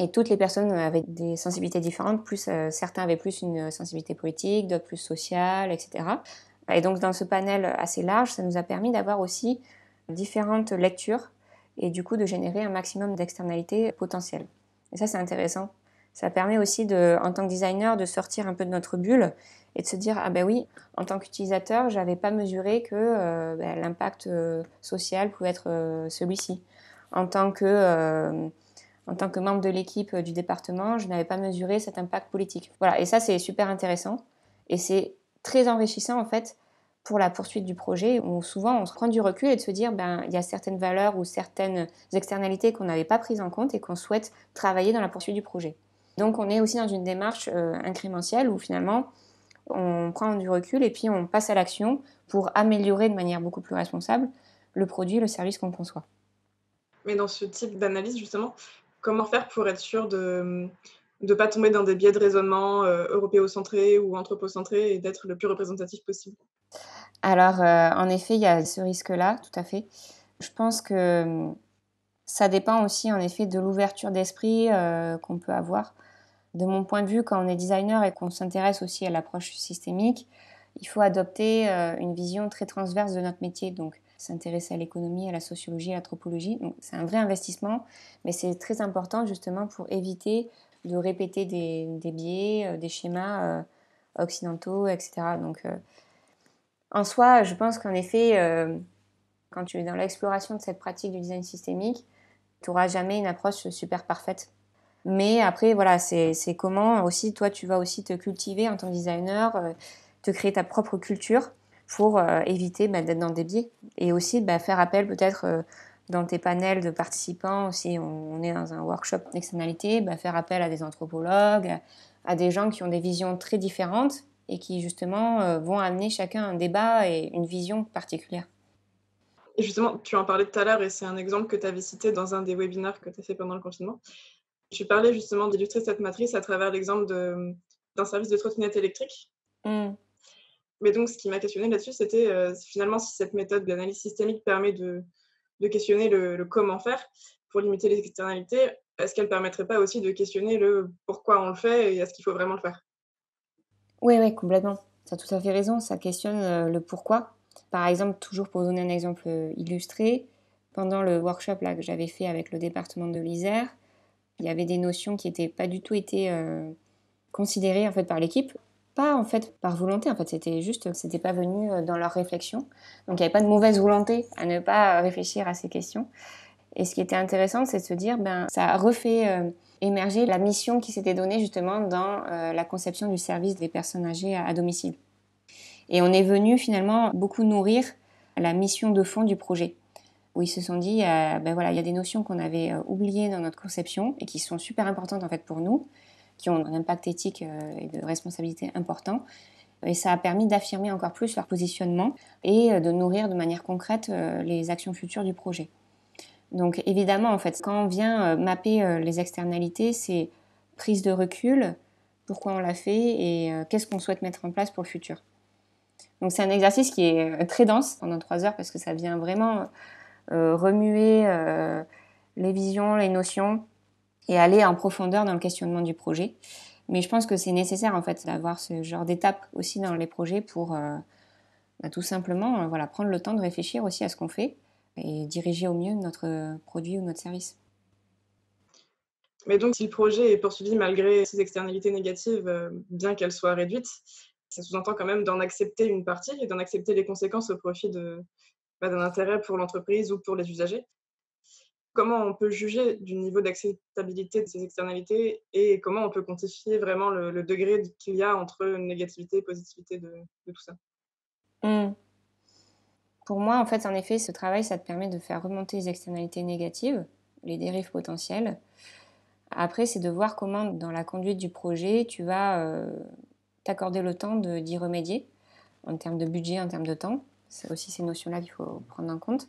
et toutes les personnes avaient des sensibilités différentes, plus euh, certains avaient plus une sensibilité politique, d'autres plus sociale, etc. Et donc dans ce panel assez large, ça nous a permis d'avoir aussi différentes lectures et du coup de générer un maximum d'externalités potentielles. Et ça c'est intéressant. Ça permet aussi de, en tant que designer de sortir un peu de notre bulle et de se dire ah ben oui, en tant qu'utilisateur, j'avais pas mesuré que euh, ben, l'impact euh, social pouvait être celui-ci. En tant que en tant que membre de l'équipe euh, du département, je n'avais pas mesuré cet impact politique. Voilà, et ça c'est super intéressant et c'est très enrichissant en fait pour la poursuite du projet où souvent on se prend du recul et de se dire ben il y a certaines valeurs ou certaines externalités qu'on n'avait pas prises en compte et qu'on souhaite travailler dans la poursuite du projet. Donc on est aussi dans une démarche euh, incrémentielle où finalement on prend du recul et puis on passe à l'action pour améliorer de manière beaucoup plus responsable le produit, le service qu'on conçoit. Mais dans ce type d'analyse, justement, comment faire pour être sûr de ne pas tomber dans des biais de raisonnement euh, européocentrés ou anthropocentrés et d'être le plus représentatif possible Alors, euh, en effet, il y a ce risque-là, tout à fait. Je pense que hum, ça dépend aussi, en effet, de l'ouverture d'esprit euh, qu'on peut avoir. De mon point de vue, quand on est designer et qu'on s'intéresse aussi à l'approche systémique, il faut adopter une vision très transverse de notre métier. Donc, s'intéresser à l'économie, à la sociologie, à l'anthropologie. Donc c'est un vrai investissement, mais c'est très important justement pour éviter de répéter des, biais, euh, des schémas euh, occidentaux, etc. Donc euh, en soi, je pense qu'en effet, quand tu es dans l'exploration de cette pratique du design systémique, tu n'auras jamais une approche super parfaite. Mais après, voilà, c'est comment aussi, toi, tu vas aussi te cultiver en tant que designer, te créer ta propre culture pour euh, éviter bah, d'être dans des biais. Et aussi bah, faire appel peut-être euh, dans tes panels de participants, si on, est dans un workshop d'externalité, bah, faire appel à des anthropologues, à des gens qui ont des visions très différentes et qui justement euh, vont amener chacun un débat et une vision particulière. Et justement, tu en parlais tout à l'heure et c'est un exemple que tu avais cité dans un des webinaires que tu as fait pendant le confinement. Tu parlais justement d'illustrer cette matrice à travers l'exemple d'un service de trottinette électrique. Mmh mais donc, ce qui m'a questionné là-dessus, c'était euh, finalement si cette méthode d'analyse systémique permet de, questionner le, comment faire pour limiter les externalités, est-ce qu'elle ne permettrait pas aussi de questionner le pourquoi on le fait et est-ce qu'il faut vraiment le faire Oui, oui, complètement. Tu as tout à fait raison, ça questionne euh, le pourquoi. Par exemple, toujours pour donner un exemple euh, illustré, pendant le workshop là, que j'avais fait avec le département de l'Isère, il y avait des notions qui n'étaient pas du tout été considérées en fait, par l'équipe pas en fait par volonté, en fait c'était juste, c'était pas venu euh, dans leur réflexion. Donc il n'y avait pas de mauvaise volonté à ne pas euh, réfléchir à ces questions. Et ce qui était intéressant, c'est de se dire, ben ça refait euh, émerger la mission qui s'était donnée justement dans la conception du service des personnes âgées à, domicile. Et on est venu finalement beaucoup nourrir la mission de fond du projet où ils se sont dit, ben voilà, il y a des notions qu'on avait oubliées dans notre conception et qui sont super importantes en fait pour nous qui ont un impact éthique euh, et de responsabilité important. Et ça a permis d'affirmer encore plus leur positionnement et euh, de nourrir de manière concrète euh, les actions futures du projet. Donc évidemment, en fait, quand on vient mapper les externalités, c'est prise de recul, pourquoi on l'a fait et qu'est-ce qu'on souhaite mettre en place pour le futur. Donc c'est un exercice qui est très dense pendant trois heures parce que ça vient vraiment remuer les visions, les notions, et aller en profondeur dans le questionnement du projet. Mais je pense que c'est nécessaire en fait d'avoir ce genre d'étape aussi dans les projets pour euh, bah, tout simplement euh, voilà, prendre le temps de réfléchir aussi à ce qu'on fait et diriger au mieux notre produit ou notre service. Mais donc si le projet est poursuivi malgré ses externalités négatives, euh, bien qu'elles soient réduites, ça sous-entend quand même d'en accepter une partie et d'en accepter les conséquences au profit bah, d'un intérêt pour l'entreprise ou pour les usagers comment on peut juger du niveau d'acceptabilité de ces externalités et comment on peut quantifier vraiment le, degré qu'il y a entre négativité et positivité de, tout ça. Mmh. Pour moi, en fait, en effet, ce travail, ça te permet de faire remonter les externalités négatives, les dérives potentielles. Après, c'est de voir comment, dans la conduite du projet, tu vas euh, t'accorder le temps d'y remédier, en termes de budget, en termes de temps. C'est aussi ces notions-là qu'il faut prendre en compte.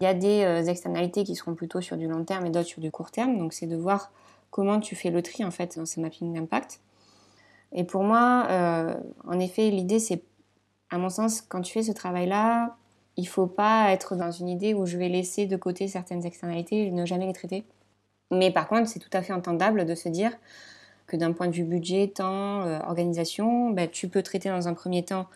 Il y a des euh, externalités qui seront plutôt sur du long terme et d'autres sur du court terme. Donc c'est de voir comment tu fais le tri en fait dans ces mappings d'impact. Et pour moi, euh, en effet, l'idée c'est, à mon sens, quand tu fais ce travail-là, il faut pas être dans une idée où je vais laisser de côté certaines externalités et ne jamais les traiter. Mais par contre, c'est tout à fait entendable de se dire que d'un point de vue budget, temps, euh, organisation, ben, tu peux traiter dans un premier temps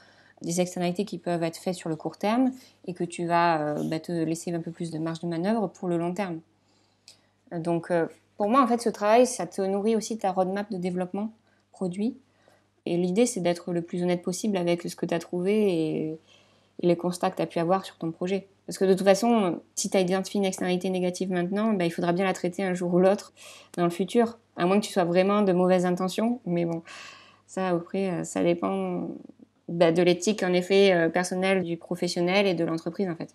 des externalités qui peuvent être faites sur le court terme et que tu vas euh, bah, te laisser un peu plus de marge de manœuvre pour le long terme. Donc, euh, pour moi, en fait, ce travail, ça te nourrit aussi ta roadmap de développement produit. Et l'idée, c'est d'être le plus honnête possible avec ce que tu as trouvé et, les constats que tu as pu avoir sur ton projet. Parce que de toute façon, si tu as identifié une externalité négative maintenant, bah, il faudra bien la traiter un jour ou l'autre dans le futur. À moins que tu sois vraiment de mauvaises intentions. Mais bon, ça, après, euh, ça dépend bah, de l'éthique en effet euh, personnelle du professionnel et de l'entreprise en fait.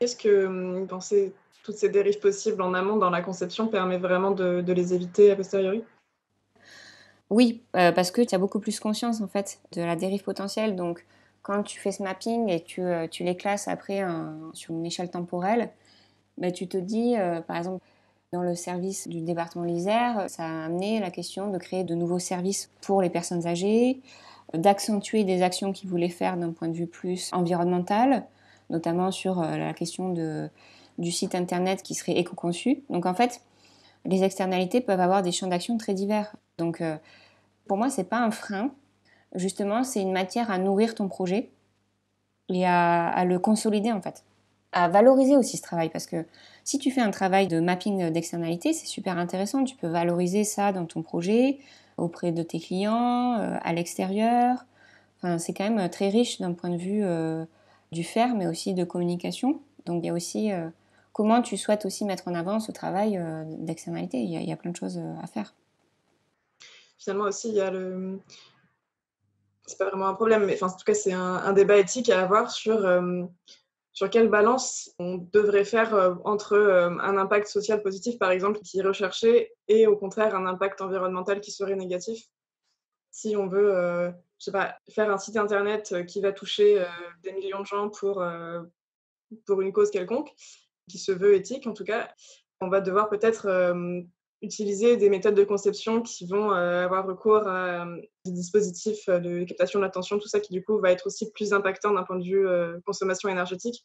est ce que hum, penser toutes ces dérives possibles en amont dans la conception permet vraiment de, les éviter a posteriori Oui, euh, parce que tu as beaucoup plus conscience en fait de la dérive potentielle. Donc quand tu fais ce mapping et tu, euh, tu les classes après sur une échelle temporelle, bah, tu te dis par exemple dans le service du département l'Isère, ça a amené la question de créer de nouveaux services pour les personnes âgées d'accentuer des actions qu'ils voulaient faire d'un point de vue plus environnemental, notamment sur euh, la question du site internet qui serait éco-conçu. Donc en fait, les externalités peuvent avoir des champs d'action très divers. Donc euh, pour moi, ce n'est pas un frein. Justement, c'est une matière à nourrir ton projet et à, à, le consolider en fait. À valoriser aussi ce travail parce que si tu fais un travail de mapping d'externalités, c'est super intéressant. Tu peux valoriser ça dans ton projet, auprès de tes clients, euh, à l'extérieur. c'est quand même euh, très riche d'un point de vue euh, du faire, mais aussi de communication. Donc il y a aussi comment tu souhaites aussi mettre en avant ce travail d'externalité. Il, y, a, plein de choses à faire. Finalement aussi, il y a le... C'est pas vraiment un problème, mais enfin, en tout cas, c'est un, débat éthique à avoir sur sur quelle balance on devrait faire euh, entre euh, un impact social positif, par exemple, qui est recherché, et au contraire un impact environnemental qui serait négatif Si on veut, euh, je sais pas, faire un site internet qui va toucher des millions de gens pour, pour une cause quelconque, qui se veut éthique en tout cas, on va devoir peut-être utiliser des méthodes de conception qui vont euh, avoir recours à euh, des dispositifs euh, de captation de l'attention, tout ça qui du coup va être aussi plus impactant d'un point de vue consommation énergétique.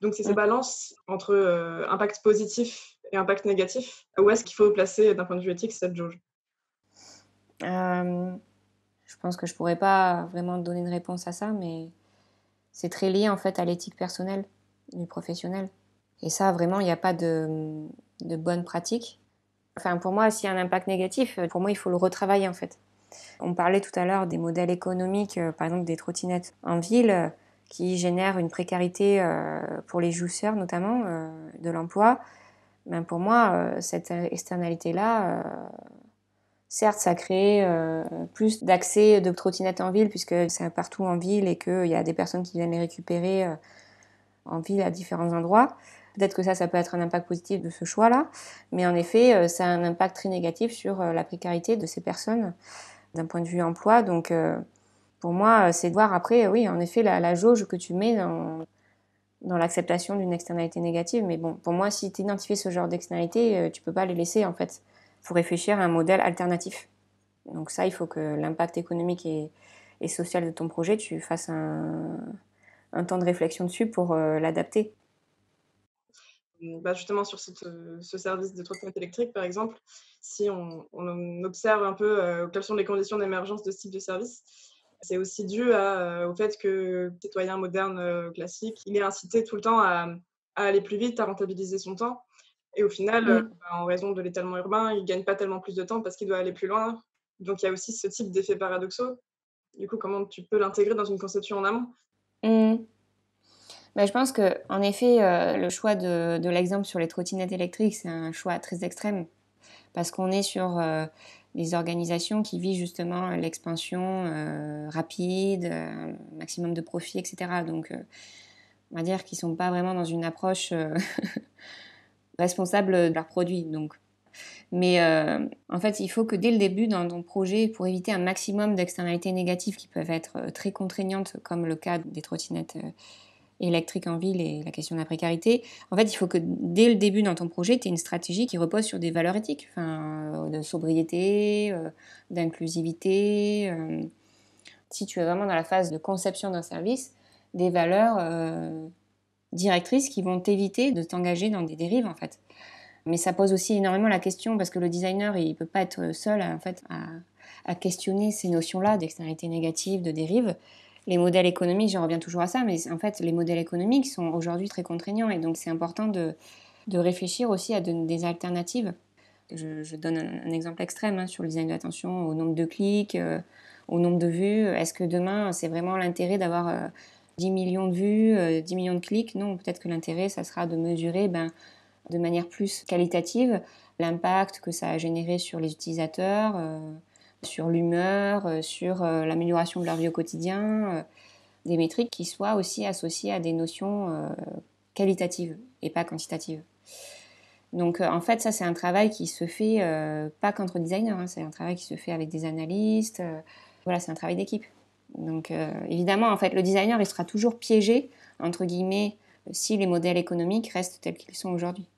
Donc c'est ces mmh. balances entre impact positif et impact négatif. Où est-ce qu'il faut placer d'un point de vue éthique cette jauge Je pense que je pourrais pas vraiment donner une réponse à ça, mais c'est très lié en fait à l'éthique personnelle du professionnel. Et ça, vraiment, il n'y a pas de, de bonne pratique Enfin, pour moi, s'il y a un impact négatif, euh, pour moi, il faut le retravailler en fait. On parlait tout à l'heure des modèles économiques, euh, par exemple des trottinettes en ville, euh, qui génèrent une précarité pour les jouisseurs notamment de l'emploi. Mais ben, pour moi, cette externalité-là, certes, ça crée plus d'accès de trottinettes en ville, puisque c'est partout en ville et qu'il y a des personnes qui viennent les récupérer en ville à différents endroits. Peut-être que ça, ça peut être un impact positif de ce choix-là, mais en effet, euh, ça a un impact très négatif sur euh, la précarité de ces personnes d'un point de vue emploi. Donc, euh, pour moi, c'est de voir après, oui, en effet, la, jauge que tu mets dans, l'acceptation d'une externalité négative. Mais bon, pour moi, si tu identifies ce genre d'externalité, tu peux pas les laisser, en fait. pour réfléchir à un modèle alternatif. Donc ça, il faut que l'impact économique et, social de ton projet, tu fasses un, temps de réflexion dessus pour l'adapter. Mmh, bah, justement sur ce service de trottinette électrique, par exemple, si on, observe un peu euh, quelles sont les conditions d'émergence de ce type de service, c'est aussi dû euh, au fait que le citoyen moderne euh, classique, il est incité tout le temps à, aller plus vite, à rentabiliser son temps. Et au final, bah, en raison de l'étalement urbain, il ne gagne pas tellement plus de temps parce qu'il doit aller plus loin. Donc il y a aussi ce type d'effet paradoxaux. Du coup, comment tu peux l'intégrer dans une conception en amont mmh. Bah, je pense que, en effet, euh, le choix de, l'exemple sur les trottinettes électriques, c'est un choix très extrême. Parce qu'on est sur euh, des organisations qui visent justement l'expansion euh, rapide, maximum de profit, etc. Donc, on va dire qu'ils ne sont pas vraiment dans une approche responsable de leurs produits. Donc, mais en fait, il faut que dès le début dans ton projet, pour éviter un maximum d'externalités négatives qui peuvent être très contraignantes, comme le cas des trottinettes électrique en ville et la question de la précarité. En fait, il faut que dès le début dans ton projet, tu aies une stratégie qui repose sur des valeurs éthiques, enfin, euh, de sobriété, euh, d'inclusivité. Euh, si tu es vraiment dans la phase de conception d'un service, des valeurs directrices qui vont t'éviter de t'engager dans des dérives en fait. Mais ça pose aussi énormément la question parce que le designer, il ne peut pas être seul en fait à, à questionner ces notions-là d'externalité négative, de dérive les modèles économiques, je reviens toujours à ça, mais en fait, les modèles économiques sont aujourd'hui très contraignants et donc c'est important de, de, réfléchir aussi à des alternatives. Je, donne un, exemple extrême hein, sur le design de l'attention, au nombre de clics, euh, au nombre de vues. Est-ce que demain, c'est vraiment l'intérêt d'avoir 10 euh, millions de vues, 10 euh, millions de clics Non, peut-être que l'intérêt, ça sera de mesurer ben, de manière plus qualitative l'impact que ça a généré sur les utilisateurs sur l'humeur, euh, sur euh, l'amélioration de leur vie au quotidien, euh, des métriques qui soient aussi associées à des notions qualitatives et pas quantitatives. Donc en fait, ça c'est un travail qui se fait pas qu'entre designers, hein, c'est un travail qui se fait avec des analystes. voilà, c'est un travail d'équipe. Donc évidemment, en fait, le designer il sera toujours piégé entre guillemets si les modèles économiques restent tels qu'ils sont aujourd'hui.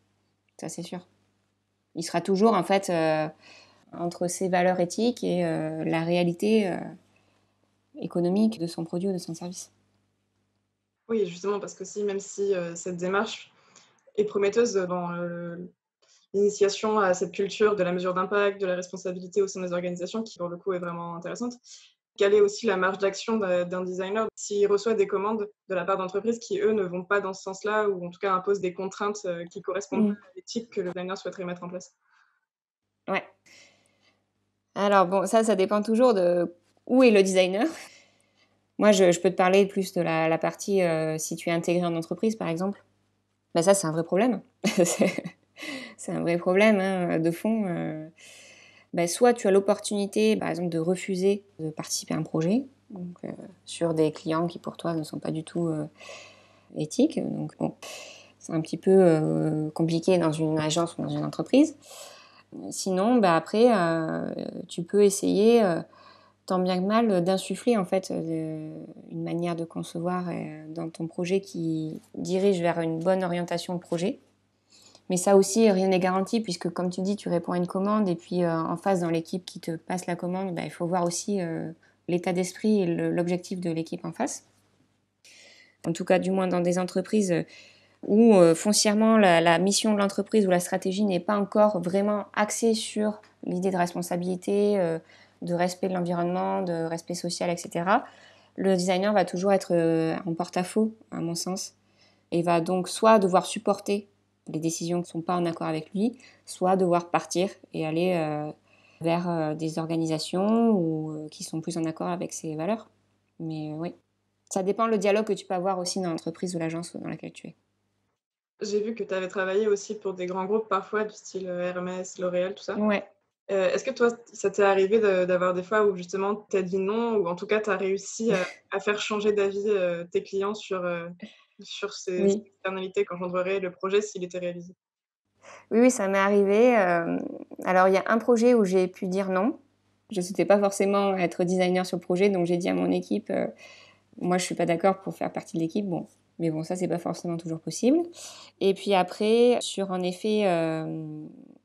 Ça c'est sûr. Il sera toujours en fait entre ses valeurs éthiques et euh, la réalité euh, économique de son produit ou de son service. Oui, justement, parce que si, même si euh, cette démarche est prometteuse dans l'initiation à cette culture de la mesure d'impact, de la responsabilité au sein des organisations, qui pour le coup est vraiment intéressante, quelle est aussi la marge d'action d'un designer s'il reçoit des commandes de la part d'entreprises qui, eux, ne vont pas dans ce sens-là ou en tout cas imposent des contraintes qui correspondent mm. à l'éthique que le designer souhaiterait mettre en place. Ouais. Alors bon, ça, ça dépend toujours de où est le designer. Moi, je, peux te parler plus de la, partie euh, si tu es intégré en entreprise, par exemple. Ben ça, c'est un vrai problème. c'est un vrai problème hein, de fond. Euh. Bah, soit tu as l'opportunité, par exemple, de refuser de participer à un projet euh, sur des clients qui pour toi ne sont pas du tout éthiques. Donc bon, c'est un petit peu compliqué dans une agence ou dans une entreprise. Sinon, bah, après, euh, tu peux essayer euh, tant bien que mal d'insuffler en fait euh, une manière de concevoir dans ton projet qui dirige vers une bonne orientation de projet. Mais ça aussi, rien n'est garanti puisque comme tu dis, tu réponds à une commande et puis en face dans l'équipe qui te passe la commande, bah, il faut voir aussi l'état d'esprit et l'objectif de l'équipe en face. En tout cas, du moins dans des entreprises où euh, foncièrement la, mission de l'entreprise ou la stratégie n'est pas encore vraiment axée sur l'idée de responsabilité, euh, de respect de l'environnement, de respect social, etc., le designer va toujours être euh, en porte-à-faux, à mon sens, et va donc soit devoir supporter les décisions qui ne sont pas en accord avec lui, soit devoir partir et aller vers des organisations ou, qui sont plus en accord avec ses valeurs. Mais oui, ça dépend le dialogue que tu peux avoir aussi dans l'entreprise ou l'agence dans laquelle tu es. J'ai vu que tu avais travaillé aussi pour des grands groupes parfois du style euh, Hermès, L'Oréal, tout ça. Ouais. Euh, est-ce que toi, ça t'est arrivé d'avoir des fois où justement tu as dit non ou en tout cas tu as réussi à, faire changer d'avis euh, tes clients sur, sur ces externalités qu'engendrerait le projet s'il était réalisé oui, oui, ça m'est arrivé. alors, il y a un projet où j'ai pu dire non. Je ne souhaitais pas forcément être designer sur le projet, donc j'ai dit à mon équipe, moi je ne suis pas d'accord pour faire partie de l'équipe. Bon, mais bon, ça, c'est pas forcément toujours possible. Et puis après, sur en effet euh,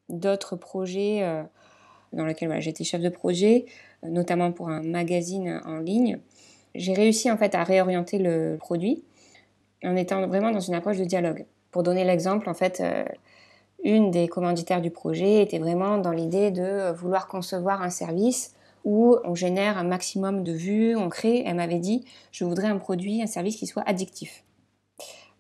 d'autres projets euh, dans lesquels j'étais chef de projet, euh, notamment pour un magazine en ligne, j'ai réussi en fait à réorienter le produit en étant vraiment dans une approche de dialogue. Pour donner l'exemple, en fait, une des commanditaires du projet était vraiment dans l'idée de vouloir concevoir un service où on génère un maximum de vues, on crée. Elle m'avait dit, je voudrais un produit, un service qui soit addictif.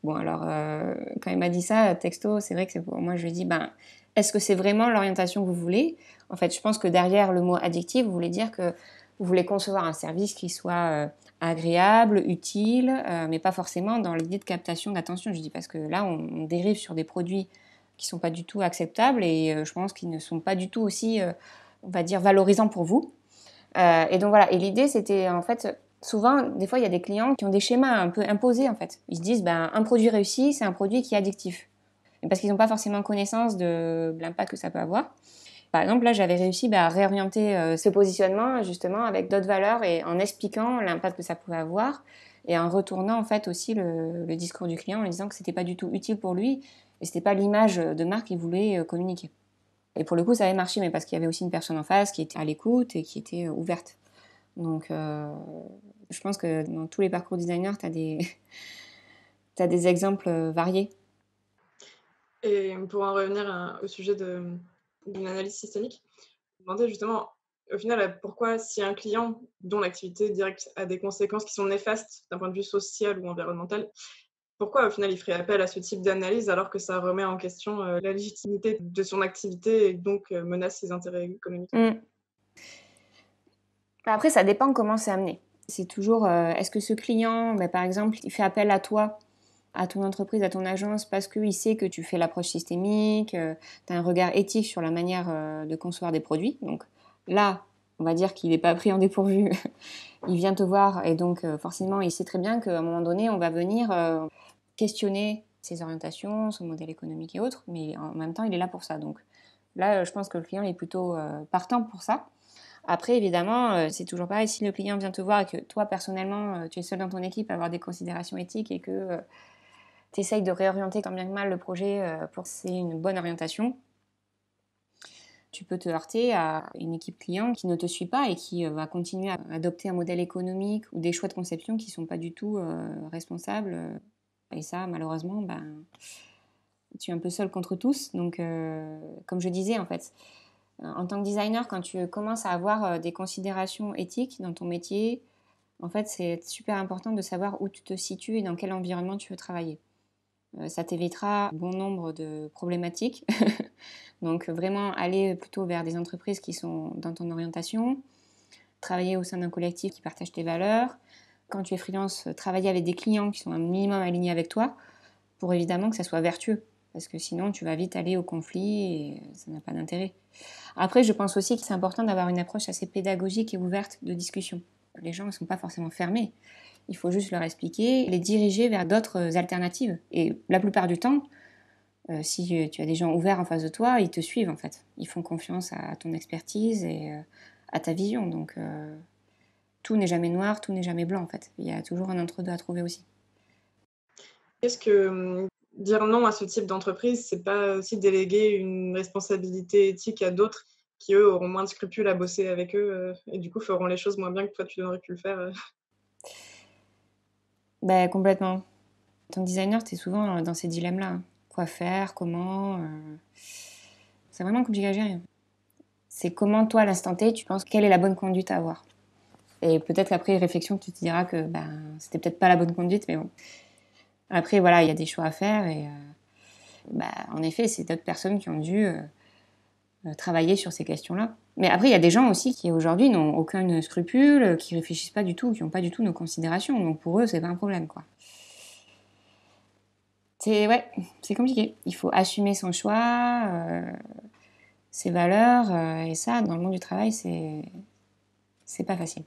Bon, alors, euh, quand il m'a dit ça, texto, c'est vrai que pour moi, je lui ai dit, ben, est-ce que c'est vraiment l'orientation que vous voulez En fait, je pense que derrière le mot addictif, vous voulez dire que vous voulez concevoir un service qui soit euh, agréable, utile, euh, mais pas forcément dans l'idée de captation d'attention. Je dis parce que là, on, dérive sur des produits qui ne sont pas du tout acceptables et je pense qu'ils ne sont pas du tout aussi, on va dire, valorisants pour vous. et donc voilà. Et l'idée, c'était en fait souvent, des fois, il y a des clients qui ont des schémas un peu imposés en fait. Ils se disent, ben, un produit réussi, c'est un produit qui est addictif. parce qu'ils n'ont pas forcément connaissance de l'impact que ça peut avoir. Par exemple, là, j'avais réussi ben, à réorienter euh, ce positionnement justement avec d'autres valeurs et en expliquant l'impact que ça pouvait avoir et en retournant en fait aussi le, discours du client en disant que ce n'était pas du tout utile pour lui et ce n'était pas l'image de marque qu'il voulait euh, communiquer. Et pour le coup, ça avait marché, mais parce qu'il y avait aussi une personne en face qui était à l'écoute et qui était euh, ouverte. Donc, euh, je pense que dans tous les parcours designers, tu as, des... des exemples euh, variés. Et pour en revenir au sujet d'une analyse systémique, je me demandais justement, au final, pourquoi si un client dont l'activité directe a des conséquences qui sont néfastes d'un point de vue social ou environnemental, pourquoi au final il ferait appel à ce type d'analyse alors que ça remet en question euh, la légitimité de son activité et donc menace ses intérêts économiques mmh. Bah, après, ça dépend comment c'est amené. C'est toujours, euh, est-ce que ce client, bah, par exemple, il fait appel à toi, à ton entreprise, à ton agence, parce qu'il sait que tu fais l'approche systémique, euh, tu as un regard éthique sur la manière euh, de concevoir des produits. Donc là, on va dire qu'il n'est pas pris en dépourvu. il vient te voir et donc forcément, il sait très bien qu'à un moment donné, on va venir questionner ses orientations, son modèle économique et autres, mais en même temps, il est là pour ça. Donc là, je pense que le client est plutôt partant pour ça. Après, évidemment, euh, c'est toujours pareil. Si le client vient te voir et que toi, personnellement, euh, tu es seul dans ton équipe à avoir des considérations éthiques et que euh, tu essayes de réorienter quand bien que mal le projet pour que c'est une bonne orientation, tu peux te heurter à une équipe client qui ne te suit pas et qui va continuer à adopter un modèle économique ou des choix de conception qui ne sont pas du tout responsables. Et ça, malheureusement, ben, tu es un peu seul contre tous. Donc, comme je disais, en fait, euh, en tant que designer, quand tu commences à avoir euh, des considérations éthiques dans ton métier, en fait, c'est super important de savoir où tu te situes et dans quel environnement tu veux travailler. Euh, ça t'évitera bon nombre de problématiques. Donc vraiment aller plutôt vers des entreprises qui sont dans ton orientation, travailler au sein d'un collectif qui partage tes valeurs. Quand tu es freelance, travailler avec des clients qui sont un minimum alignés avec toi pour évidemment que ça soit vertueux parce que sinon tu vas vite aller au conflit et ça n'a pas d'intérêt. Après, je pense aussi que c'est important d'avoir une approche assez pédagogique et ouverte de discussion. Les gens ne sont pas forcément fermés. Il faut juste leur expliquer, les diriger vers d'autres alternatives. Et la plupart du temps, euh, si tu as des gens ouverts en face de toi, ils te suivent en fait. Ils font confiance à ton expertise et euh, à ta vision. Donc euh, tout n'est jamais noir, tout n'est jamais blanc en fait. Il y a toujours un entre-deux à trouver aussi. Qu'est-ce que hum, dire non à ce type d'entreprise, c'est pas aussi déléguer une responsabilité éthique à d'autres qui, eux, auront moins de scrupules à bosser avec eux euh, et du coup feront les choses moins bien que toi, tu aurais pu le faire. Euh. Bah, complètement. ton designer, tu es souvent dans ces dilemmes-là. Hein. Quoi faire, comment euh. C'est vraiment compliqué à gérer. C'est comment, toi, à l'instant T, tu penses quelle est la bonne conduite à avoir. Et peut-être qu'après réflexion, tu te diras que bah, c'était peut-être pas la bonne conduite, mais bon. Après, voilà, il y a des choix à faire et euh, bah, en effet, c'est d'autres personnes qui ont dû euh, euh, travailler sur ces questions-là. Mais après, il y a des gens aussi qui aujourd'hui n'ont aucun scrupule, qui réfléchissent pas du tout, qui n'ont pas du tout nos considérations. Donc pour eux, c'est pas un problème, quoi. C'est ouais, c'est compliqué. Il faut assumer son choix, ses valeurs, et ça, dans le monde du travail, c'est c'est pas facile.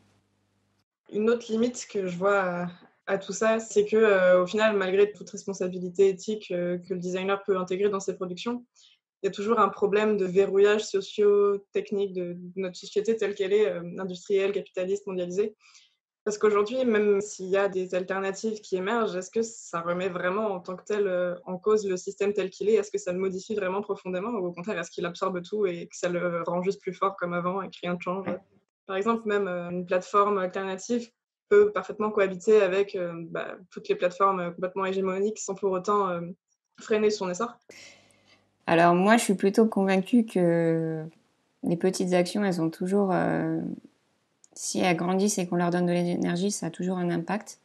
Une autre limite que je vois à tout ça, c'est que euh, au final, malgré toute responsabilité éthique euh, que le designer peut intégrer dans ses productions, il y a toujours un problème de verrouillage socio-technique de, notre société telle qu'elle est, euh, industrielle, capitaliste, mondialisée. Parce qu'aujourd'hui, même s'il y a des alternatives qui émergent, est-ce que ça remet vraiment en tant que tel en cause le système tel qu'il est Est-ce que ça le modifie vraiment profondément Ou au contraire, est-ce qu'il absorbe tout et que ça le rend juste plus fort comme avant et que rien ne change Par exemple, même une plateforme alternative peut parfaitement cohabiter avec euh, bah, toutes les plateformes euh, complètement hégémoniques sans pour autant euh, freiner son essor Alors moi, je suis plutôt convaincue que les petites actions, elles ont toujours, si elles grandissent et qu'on leur donne de l'énergie, ça a toujours un impact.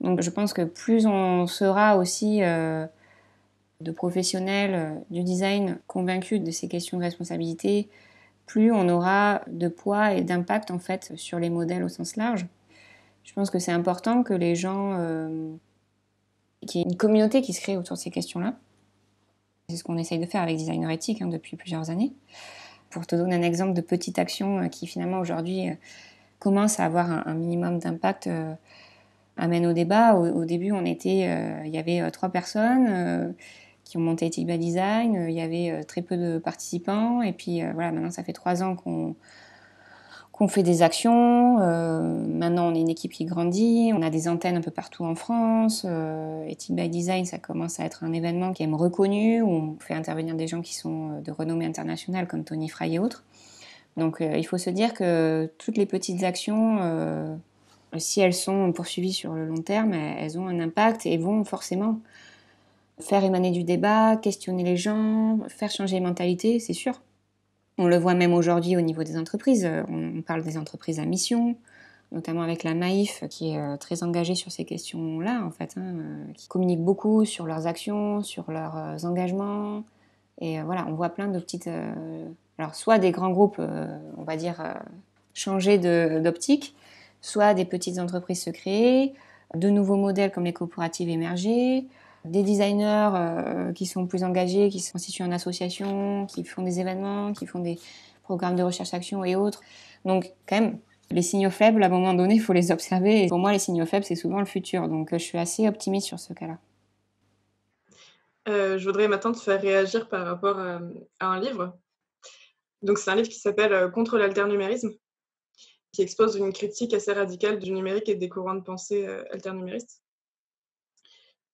Donc je pense que plus on sera aussi de professionnels du design convaincus de ces questions de responsabilité, plus on aura de poids et d'impact en fait sur les modèles au sens large. Je pense que c'est important que les gens, euh, qu'il y ait une communauté qui se crée autour de ces questions-là. C'est ce qu'on essaye de faire avec Designer Éthique hein, depuis plusieurs années. Pour te donner un exemple de petite action euh, qui finalement aujourd'hui euh, commence à avoir un, minimum d'impact, amène au débat. Au, début, on était, il y avait trois personnes qui ont monté Ethical Design. Il y avait très peu de participants. Et puis voilà, maintenant ça fait trois ans qu'on qu'on fait des actions. Euh, maintenant, on est une équipe qui grandit, on a des antennes un peu partout en France. Euh, et Team by Design, ça commence à être un événement qui est reconnu, où on fait intervenir des gens qui sont euh, de renommée internationale, comme Tony Fry et autres. Donc, il faut se dire que toutes les petites actions, si elles sont poursuivies sur le long terme, elles ont un impact et vont forcément faire émaner du débat, questionner les gens, faire changer les mentalités, c'est sûr. On le voit même aujourd'hui au niveau des entreprises. Euh, on parle des entreprises à mission, notamment avec la Maif qui est euh, très engagée sur ces questions-là, en fait, hein, euh, qui communique beaucoup sur leurs actions, sur leurs engagements. Et voilà, on voit plein de petites. alors, soit des grands groupes, on va dire, changer d'optique, soit des petites entreprises se créer, de nouveaux modèles comme les coopératives émergées des designers euh, qui sont plus engagés, qui se constituent en association, qui font des événements, qui font des programmes de recherche-action et autres. Donc, quand même, les signaux faibles, à un moment donné, il faut les observer. pour moi, les signaux faibles, c'est souvent le futur. Donc, euh, je suis assez optimiste sur ce cas-là. Euh, je voudrais maintenant te faire réagir par rapport à, un livre. Donc, c'est un livre qui s'appelle Contre l'alternumérisme, qui expose une critique assez radicale du numérique et des courants de pensée alternuméristes.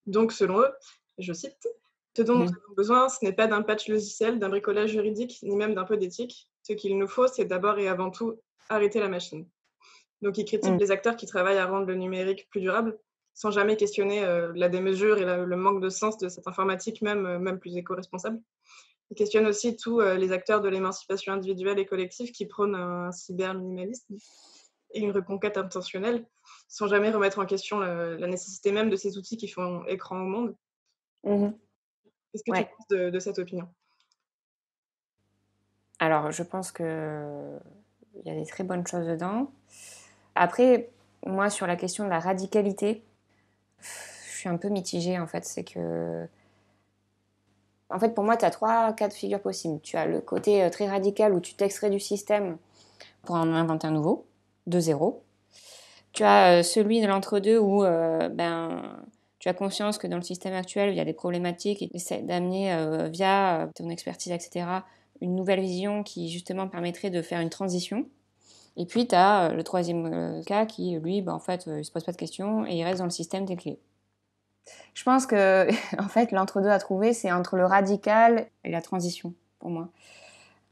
Donc, selon eux, je cite, ce dont nous avons besoin, ce n'est pas d'un patch logiciel, d'un bricolage juridique, ni même d'un peu d'éthique. Ce qu'il nous faut, c'est d'abord et avant tout arrêter la machine. Donc, ils critiquent mm. les acteurs qui travaillent à rendre le numérique plus durable, sans jamais questionner euh, la démesure et le manque de sens de cette informatique, même, euh, plus éco-responsable. Ils questionnent aussi tous euh, les acteurs de l'émancipation individuelle et collective qui prônent un cyber et une reconquête intentionnelle sans jamais remettre en question euh, la nécessité même de ces outils qui font écran au monde. Mmh Qu'est-ce que tu penses de, cette opinion Alors, je pense que il y a des très bonnes choses dedans. Après, moi, sur la question de la radicalité, je suis un peu mitigée en fait. C'est que. En fait, pour moi, tu as trois quatre figures possibles. Tu as le côté euh, très radical où tu t'extrais du système pour en inventer un nouveau, de zéro. Tu as euh, celui de l'entre-deux où euh, ben, tu as conscience que dans le système actuel, il y a des problématiques et tu essaies d'amener euh, via ton expertise, etc., une nouvelle vision qui justement permettrait de faire une transition. Et puis tu as le troisième cas qui, lui, ben, en fait, il ne se pose pas de questions et il reste dans le système des clés. Je pense que, en fait, l'entre-deux à trouver, c'est entre le radical et la transition, pour moi.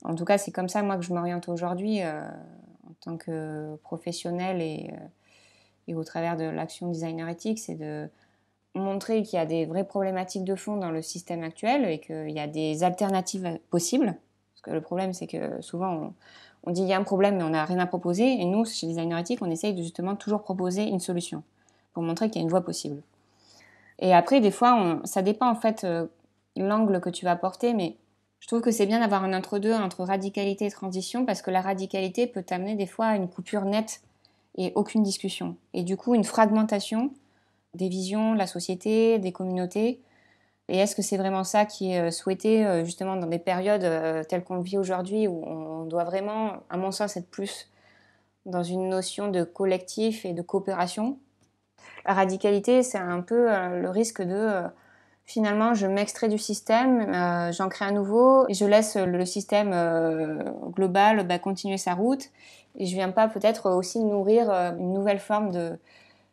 En tout cas, c'est comme ça, moi, que je m'oriente aujourd'hui en tant que professionnelle et, et au travers de l'action designer éthique, c'est de montrer qu'il y a des vraies problématiques de fond dans le système actuel et qu'il y a des alternatives possibles. Parce que le problème, c'est que souvent, on, dit il y a un problème, mais on n'a rien à proposer. Et nous, chez Designer éthique, on essaye de justement toujours proposer une solution pour montrer qu'il y a une voie possible. Et après, des fois, on, ça dépend en fait de euh, l'angle que tu vas porter, mais je trouve que c'est bien d'avoir un entre-deux entre radicalité et transition parce que la radicalité peut t'amener des fois à une coupure nette et aucune discussion. Et du coup, une fragmentation des visions, la société, des communautés. Et est-ce que c'est vraiment ça qui est euh, souhaité euh, justement dans des périodes euh, telles qu'on vit aujourd'hui où on doit vraiment, à mon sens, être plus dans une notion de collectif et de coopération La radicalité, c'est un peu le risque de Finalement, je m'extrais du système, euh, j'en crée un nouveau, et je laisse le système euh, global bah, continuer sa route. Et je viens pas peut-être aussi nourrir euh, une nouvelle forme de,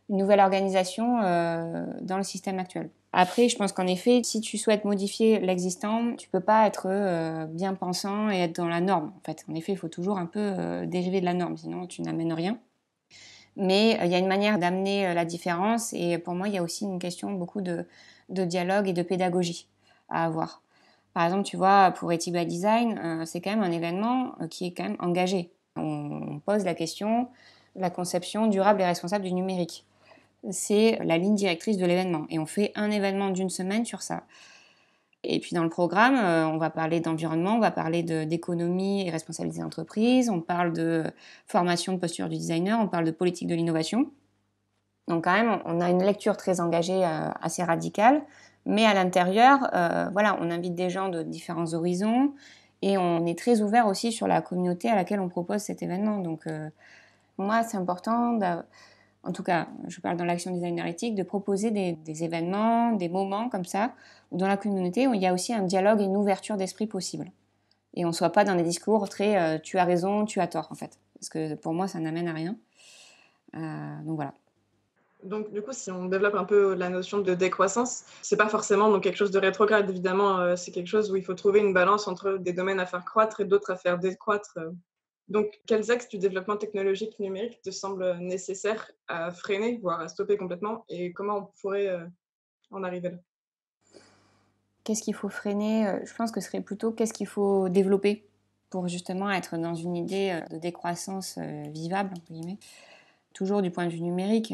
une nouvelle organisation dans le système actuel. Après, je pense qu'en effet, si tu souhaites modifier l'existant, tu peux pas être bien pensant et être dans la norme. En fait, en effet, il faut toujours un peu dériver de la norme, sinon tu n'amènes rien. Mais euh, il y a une manière d'amener euh, la différence et pour moi, il y a aussi une question beaucoup de, dialogue et de pédagogie à avoir. Par exemple, tu vois, pour by Design, euh, c'est quand même un événement qui est quand même engagé. On pose la question la conception durable et responsable du numérique. C'est la ligne directrice de l'événement et on fait un événement d'une semaine sur ça. Et puis dans le programme, euh, on va parler d'environnement, on va parler d'économie et responsabilité d'entreprise, on parle de formation de posture du designer, on parle de politique de l'innovation. Donc quand même, on a une lecture très engagée, euh, assez radicale. Mais à l'intérieur, euh, voilà, on invite des gens de différents horizons et on est très ouvert aussi sur la communauté à laquelle on propose cet événement. Donc moi, c'est important d'avoir en tout cas, je parle dans l'action design éthique, de proposer des, événements, des moments comme ça, où dans la communauté, où il y a aussi un dialogue et une ouverture d'esprit possible. Et on ne soit pas dans des discours très euh, tu as raison, tu as tort, en fait. Parce que pour moi, ça n'amène à rien. Euh, donc voilà. Donc, du coup, si on développe un peu la notion de décroissance, c'est pas forcément donc, quelque chose de rétrograde, évidemment, euh, c'est quelque chose où il faut trouver une balance entre des domaines à faire croître et d'autres à faire décroître. Donc, quels axes du développement technologique numérique te semblent nécessaires à freiner, voire à stopper complètement, et comment on pourrait euh, en arriver là Qu'est-ce qu'il faut freiner euh, Je pense que ce serait plutôt qu'est-ce qu'il faut développer pour justement être dans une idée euh, de décroissance vivable, entre guillemets. Toujours du point de vue numérique,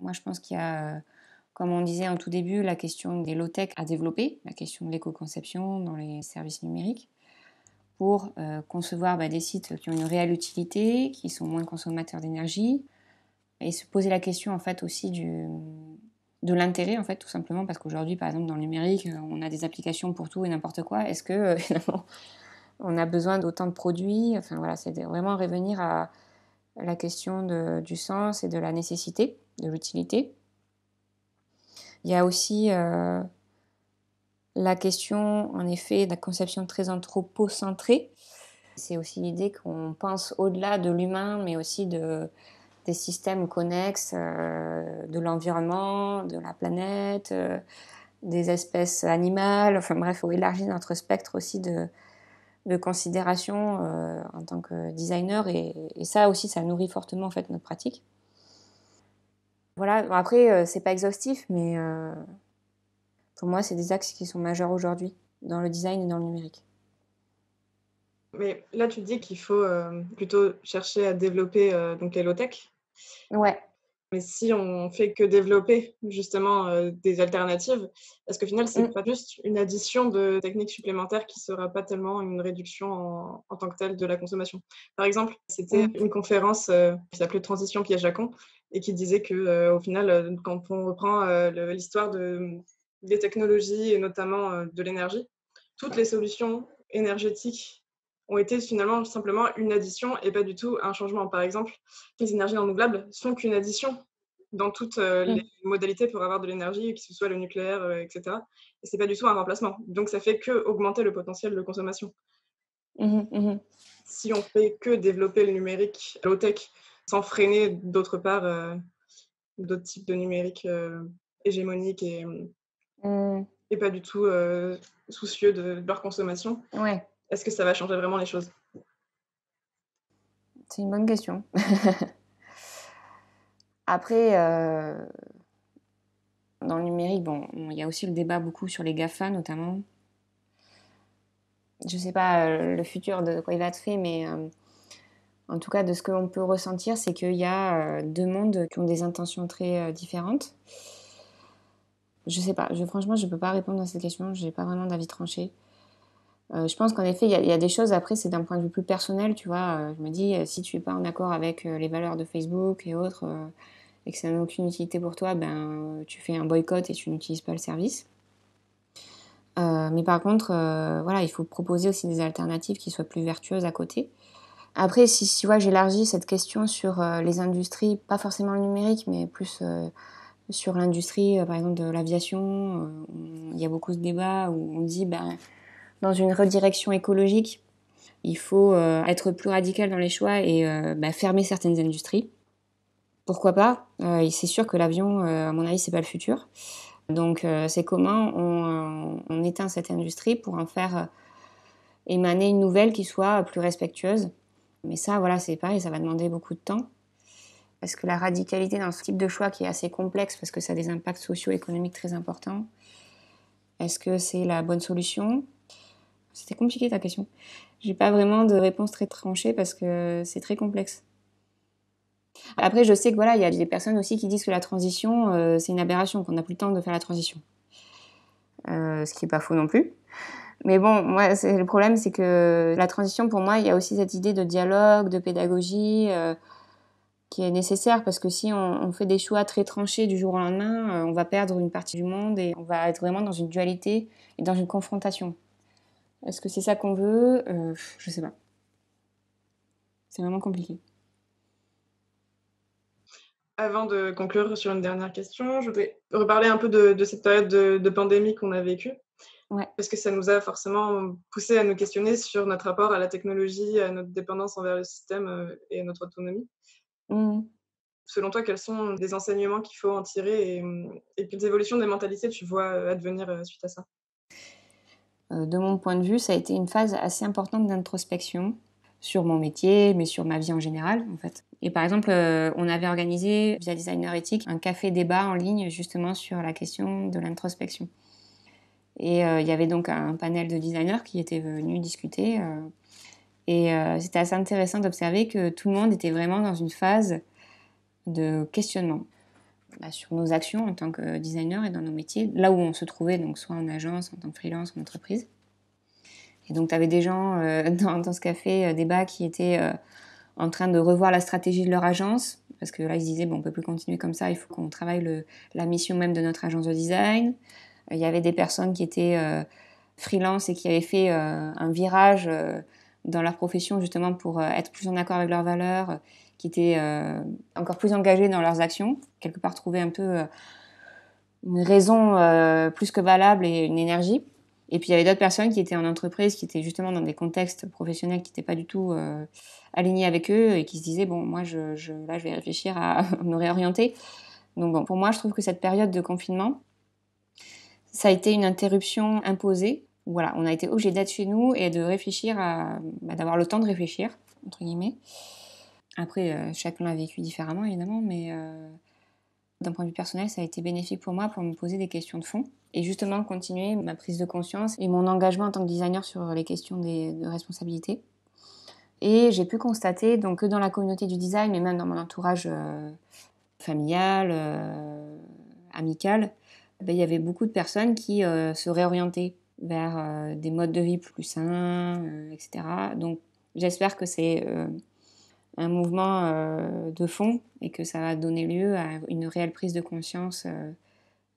moi je pense qu'il y a, comme on disait en tout début, la question des low-tech à développer, la question de l'éco-conception dans les services numériques pour euh, concevoir bah, des sites qui ont une réelle utilité, qui sont moins consommateurs d'énergie, et se poser la question en fait aussi du, de l'intérêt en fait tout simplement parce qu'aujourd'hui par exemple dans le numérique euh, on a des applications pour tout et n'importe quoi. Est-ce que euh, on a besoin d'autant de produits Enfin voilà, c'est vraiment revenir à la question du sens et de la nécessité, de l'utilité. Il y a aussi la question, en effet, de la conception très anthropocentrée. C'est aussi l'idée qu'on pense au-delà de l'humain, mais aussi de, des systèmes connexes, euh, de l'environnement, de la planète, euh, des espèces animales. Enfin bref, il faut élargir notre spectre aussi de, de considération euh, en tant que designer. Et, ça aussi, ça nourrit fortement en fait notre pratique. Voilà, après, c'est pas exhaustif, mais pour moi, c'est des axes qui sont majeurs aujourd'hui dans le design et dans le numérique. Mais là, tu dis qu'il faut euh, plutôt chercher à développer euh, donc les low-tech. Ouais. Mais si on fait que développer justement euh, des alternatives, est parce qu'au final, c'est n'est mm. pas juste une addition de techniques supplémentaires qui sera pas tellement une réduction en, tant que telle de la consommation. Par exemple, c'était mm. une conférence qui s'appelait Transition piège à con et qui disait que au final, quand on reprend l'histoire de des technologies et notamment euh, de l'énergie. Toutes les solutions énergétiques ont été finalement simplement une addition et pas du tout un changement. Par exemple, les énergies renouvelables sont qu'une addition dans toutes euh, mmh. les modalités pour avoir de l'énergie, que ce soit le nucléaire, euh, etc. Et c'est pas du tout un remplacement. Donc ça fait que augmenter le potentiel de consommation. Mmh mmh si on fait que développer le numérique, low tech, sans freiner d'autre part d'autres types de numérique hégémoniques hégémonique et, Mm. et pas du tout euh, soucieux de, leur consommation. Ouais. Est-ce que ça va changer vraiment les choses C'est une bonne question. Après, euh, dans le numérique, bon, il y a aussi le débat beaucoup sur les GAFA notamment. Je ne sais pas euh, le futur de quoi il va être fait, mais en tout cas, de ce que l'on peut ressentir, c'est qu'il y a deux mondes qui ont des intentions très différentes. Je sais pas. Je, franchement, je peux pas répondre à cette question. J'ai pas vraiment d'avis tranché. Euh, je pense qu'en effet, il y, a des choses, après, c'est d'un point de vue plus personnel, tu vois. Euh, je me dis, euh, si tu es pas en accord avec les valeurs de Facebook et autres, et que ça n'a aucune utilité pour toi, ben, tu fais un boycott et tu n'utilises pas le service. mais par contre, voilà, il faut proposer aussi des alternatives qui soient plus vertueuses à côté. Après, si, si ouais, j'élargis cette question sur les industries, pas forcément le numérique, mais plus sur l'industrie, euh, par exemple de l'aviation, euh, il y a beaucoup de débats où on dit ben, dans une redirection écologique, il faut euh, être plus radical dans les choix et ben, fermer certaines industries. Pourquoi pas C'est sûr que l'avion, à mon avis, c'est pas le futur. Donc c'est comment on, on, éteint cette industrie pour en faire émaner une nouvelle qui soit plus respectueuse. Mais ça, voilà, c'est pareil, ça va demander beaucoup de temps. Est-ce que la radicalité dans ce type de choix qui est assez complexe, parce que ça a des impacts socio-économiques très importants, est-ce que c'est la bonne solution C'était compliqué ta question. J'ai pas vraiment de réponse très tranchée parce que c'est très complexe. Après, je sais que voilà, il y a des personnes aussi qui disent que la transition, euh, c'est une aberration, qu'on n'a plus le temps de faire la transition. Euh, ce qui n'est pas faux non plus. Mais bon, moi, le problème, c'est que la transition, pour moi, il y a aussi cette idée de dialogue, de pédagogie. Euh, qui est nécessaire parce que si on, fait des choix très tranchés du jour au lendemain, euh, on va perdre une partie du monde et on va être vraiment dans une dualité et dans une confrontation. Est-ce que c'est ça qu'on veut euh, Je sais pas. C'est vraiment compliqué. Avant de conclure sur une dernière question, je voudrais reparler un peu de, cette période de, pandémie qu'on a vécue. Parce que ça nous a forcément poussé à nous questionner sur notre rapport à la technologie, à notre dépendance envers le système euh, et à notre autonomie. Mmh. Selon toi, quels sont les enseignements qu'il faut en tirer mmh, et, quelles évolutions des mentalités tu vois euh, advenir euh, suite à ça euh, De mon point de vue, ça a été une phase assez importante d'introspection sur mon métier, mais sur ma vie en général, en fait. Et par exemple, on avait organisé via Designer Ethique un café débat en ligne justement sur la question de l'introspection. Et il y avait donc un panel de designers qui étaient venus discuter et euh, c'était assez intéressant d'observer que tout le monde était vraiment dans une phase de questionnement bah, sur nos actions en tant que designer et dans nos métiers, là où on se trouvait, donc soit en agence, en tant que freelance, en entreprise. Et donc, tu avais des gens euh, dans, ce café euh, débat qui étaient en train de revoir la stratégie de leur agence, parce que là, ils se disaient, bon, on peut plus continuer comme ça, il faut qu'on travaille la mission même de notre agence de design. Il y avait des personnes qui étaient freelance et qui avaient fait un virage dans leur profession justement pour euh, être plus en accord avec leurs valeurs, euh, qui étaient euh, encore plus engagés dans leurs actions, quelque part trouver un peu une raison plus que valable et une énergie. Et puis il y avait d'autres personnes qui étaient en entreprise, qui étaient justement dans des contextes professionnels qui n'étaient pas du tout alignés avec eux et qui se disaient bon moi je, là je vais réfléchir à me réorienter. Donc bon pour moi je trouve que cette période de confinement ça a été une interruption imposée voilà, on a été obligé d'être chez nous et de réfléchir à, bah, d'avoir le temps de réfléchir, entre guillemets. Après, euh, chacun l'a vécu différemment, évidemment, mais euh, d'un point de vue personnel, ça a été bénéfique pour moi pour me poser des questions de fond et justement continuer ma prise de conscience et mon engagement en tant que designer sur les questions des, de responsabilité. Et j'ai pu constater donc, que dans la communauté du design, mais même dans mon entourage euh, familial, amical, bah, il y avait beaucoup de personnes qui se réorientaient vers euh, des modes de vie plus sains, euh, etc. Donc j'espère que c'est euh, un mouvement de fond et que ça va donner lieu à une réelle prise de conscience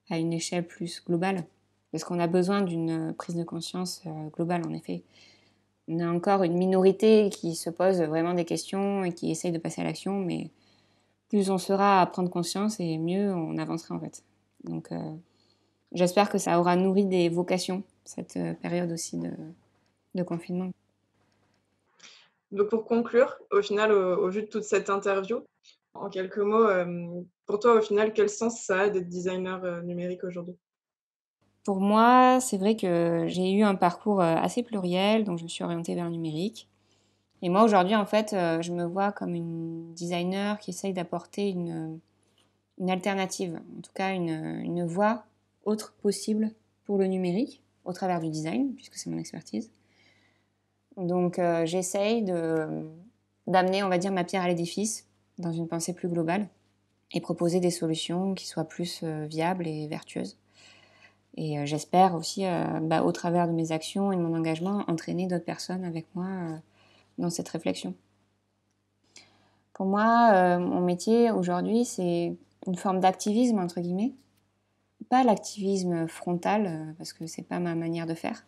à une échelle plus globale. Parce qu'on a besoin d'une prise de conscience globale, en effet. On a encore une minorité qui se pose vraiment des questions et qui essaye de passer à l'action, mais plus on sera à prendre conscience et mieux on avancera en fait. Donc j'espère que ça aura nourri des vocations cette euh, période aussi de, confinement. Donc pour conclure, au final, au, vu de toute cette interview, en quelques mots, euh, pour toi, au final, quel sens ça a d'être designer euh, numérique aujourd'hui Pour moi, c'est vrai que j'ai eu un parcours assez pluriel, donc je me suis orientée vers le numérique. Et moi, aujourd'hui, en fait, je me vois comme une designer qui essaye d'apporter une, alternative, en tout cas une voie autre possible pour le numérique au travers du design, puisque c'est mon expertise. Donc euh, j'essaye d'amener, on va dire, ma pierre à l'édifice dans une pensée plus globale et proposer des solutions qui soient plus euh, viables et vertueuses. Et euh, j'espère aussi, bah, au travers de mes actions et de mon engagement, entraîner d'autres personnes avec moi dans cette réflexion. Pour moi, mon métier aujourd'hui, c'est une forme d'activisme, entre guillemets, pas l'activisme frontal, euh, parce que c'est pas ma manière de faire,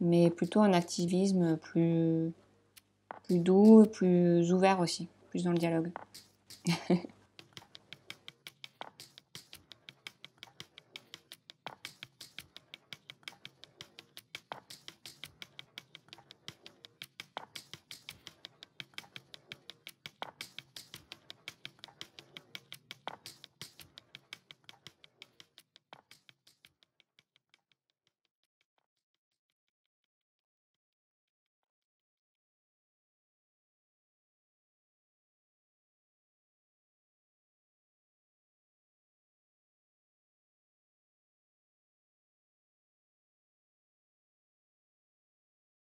mais plutôt un activisme plus, plus doux, plus ouvert aussi, plus dans le dialogue.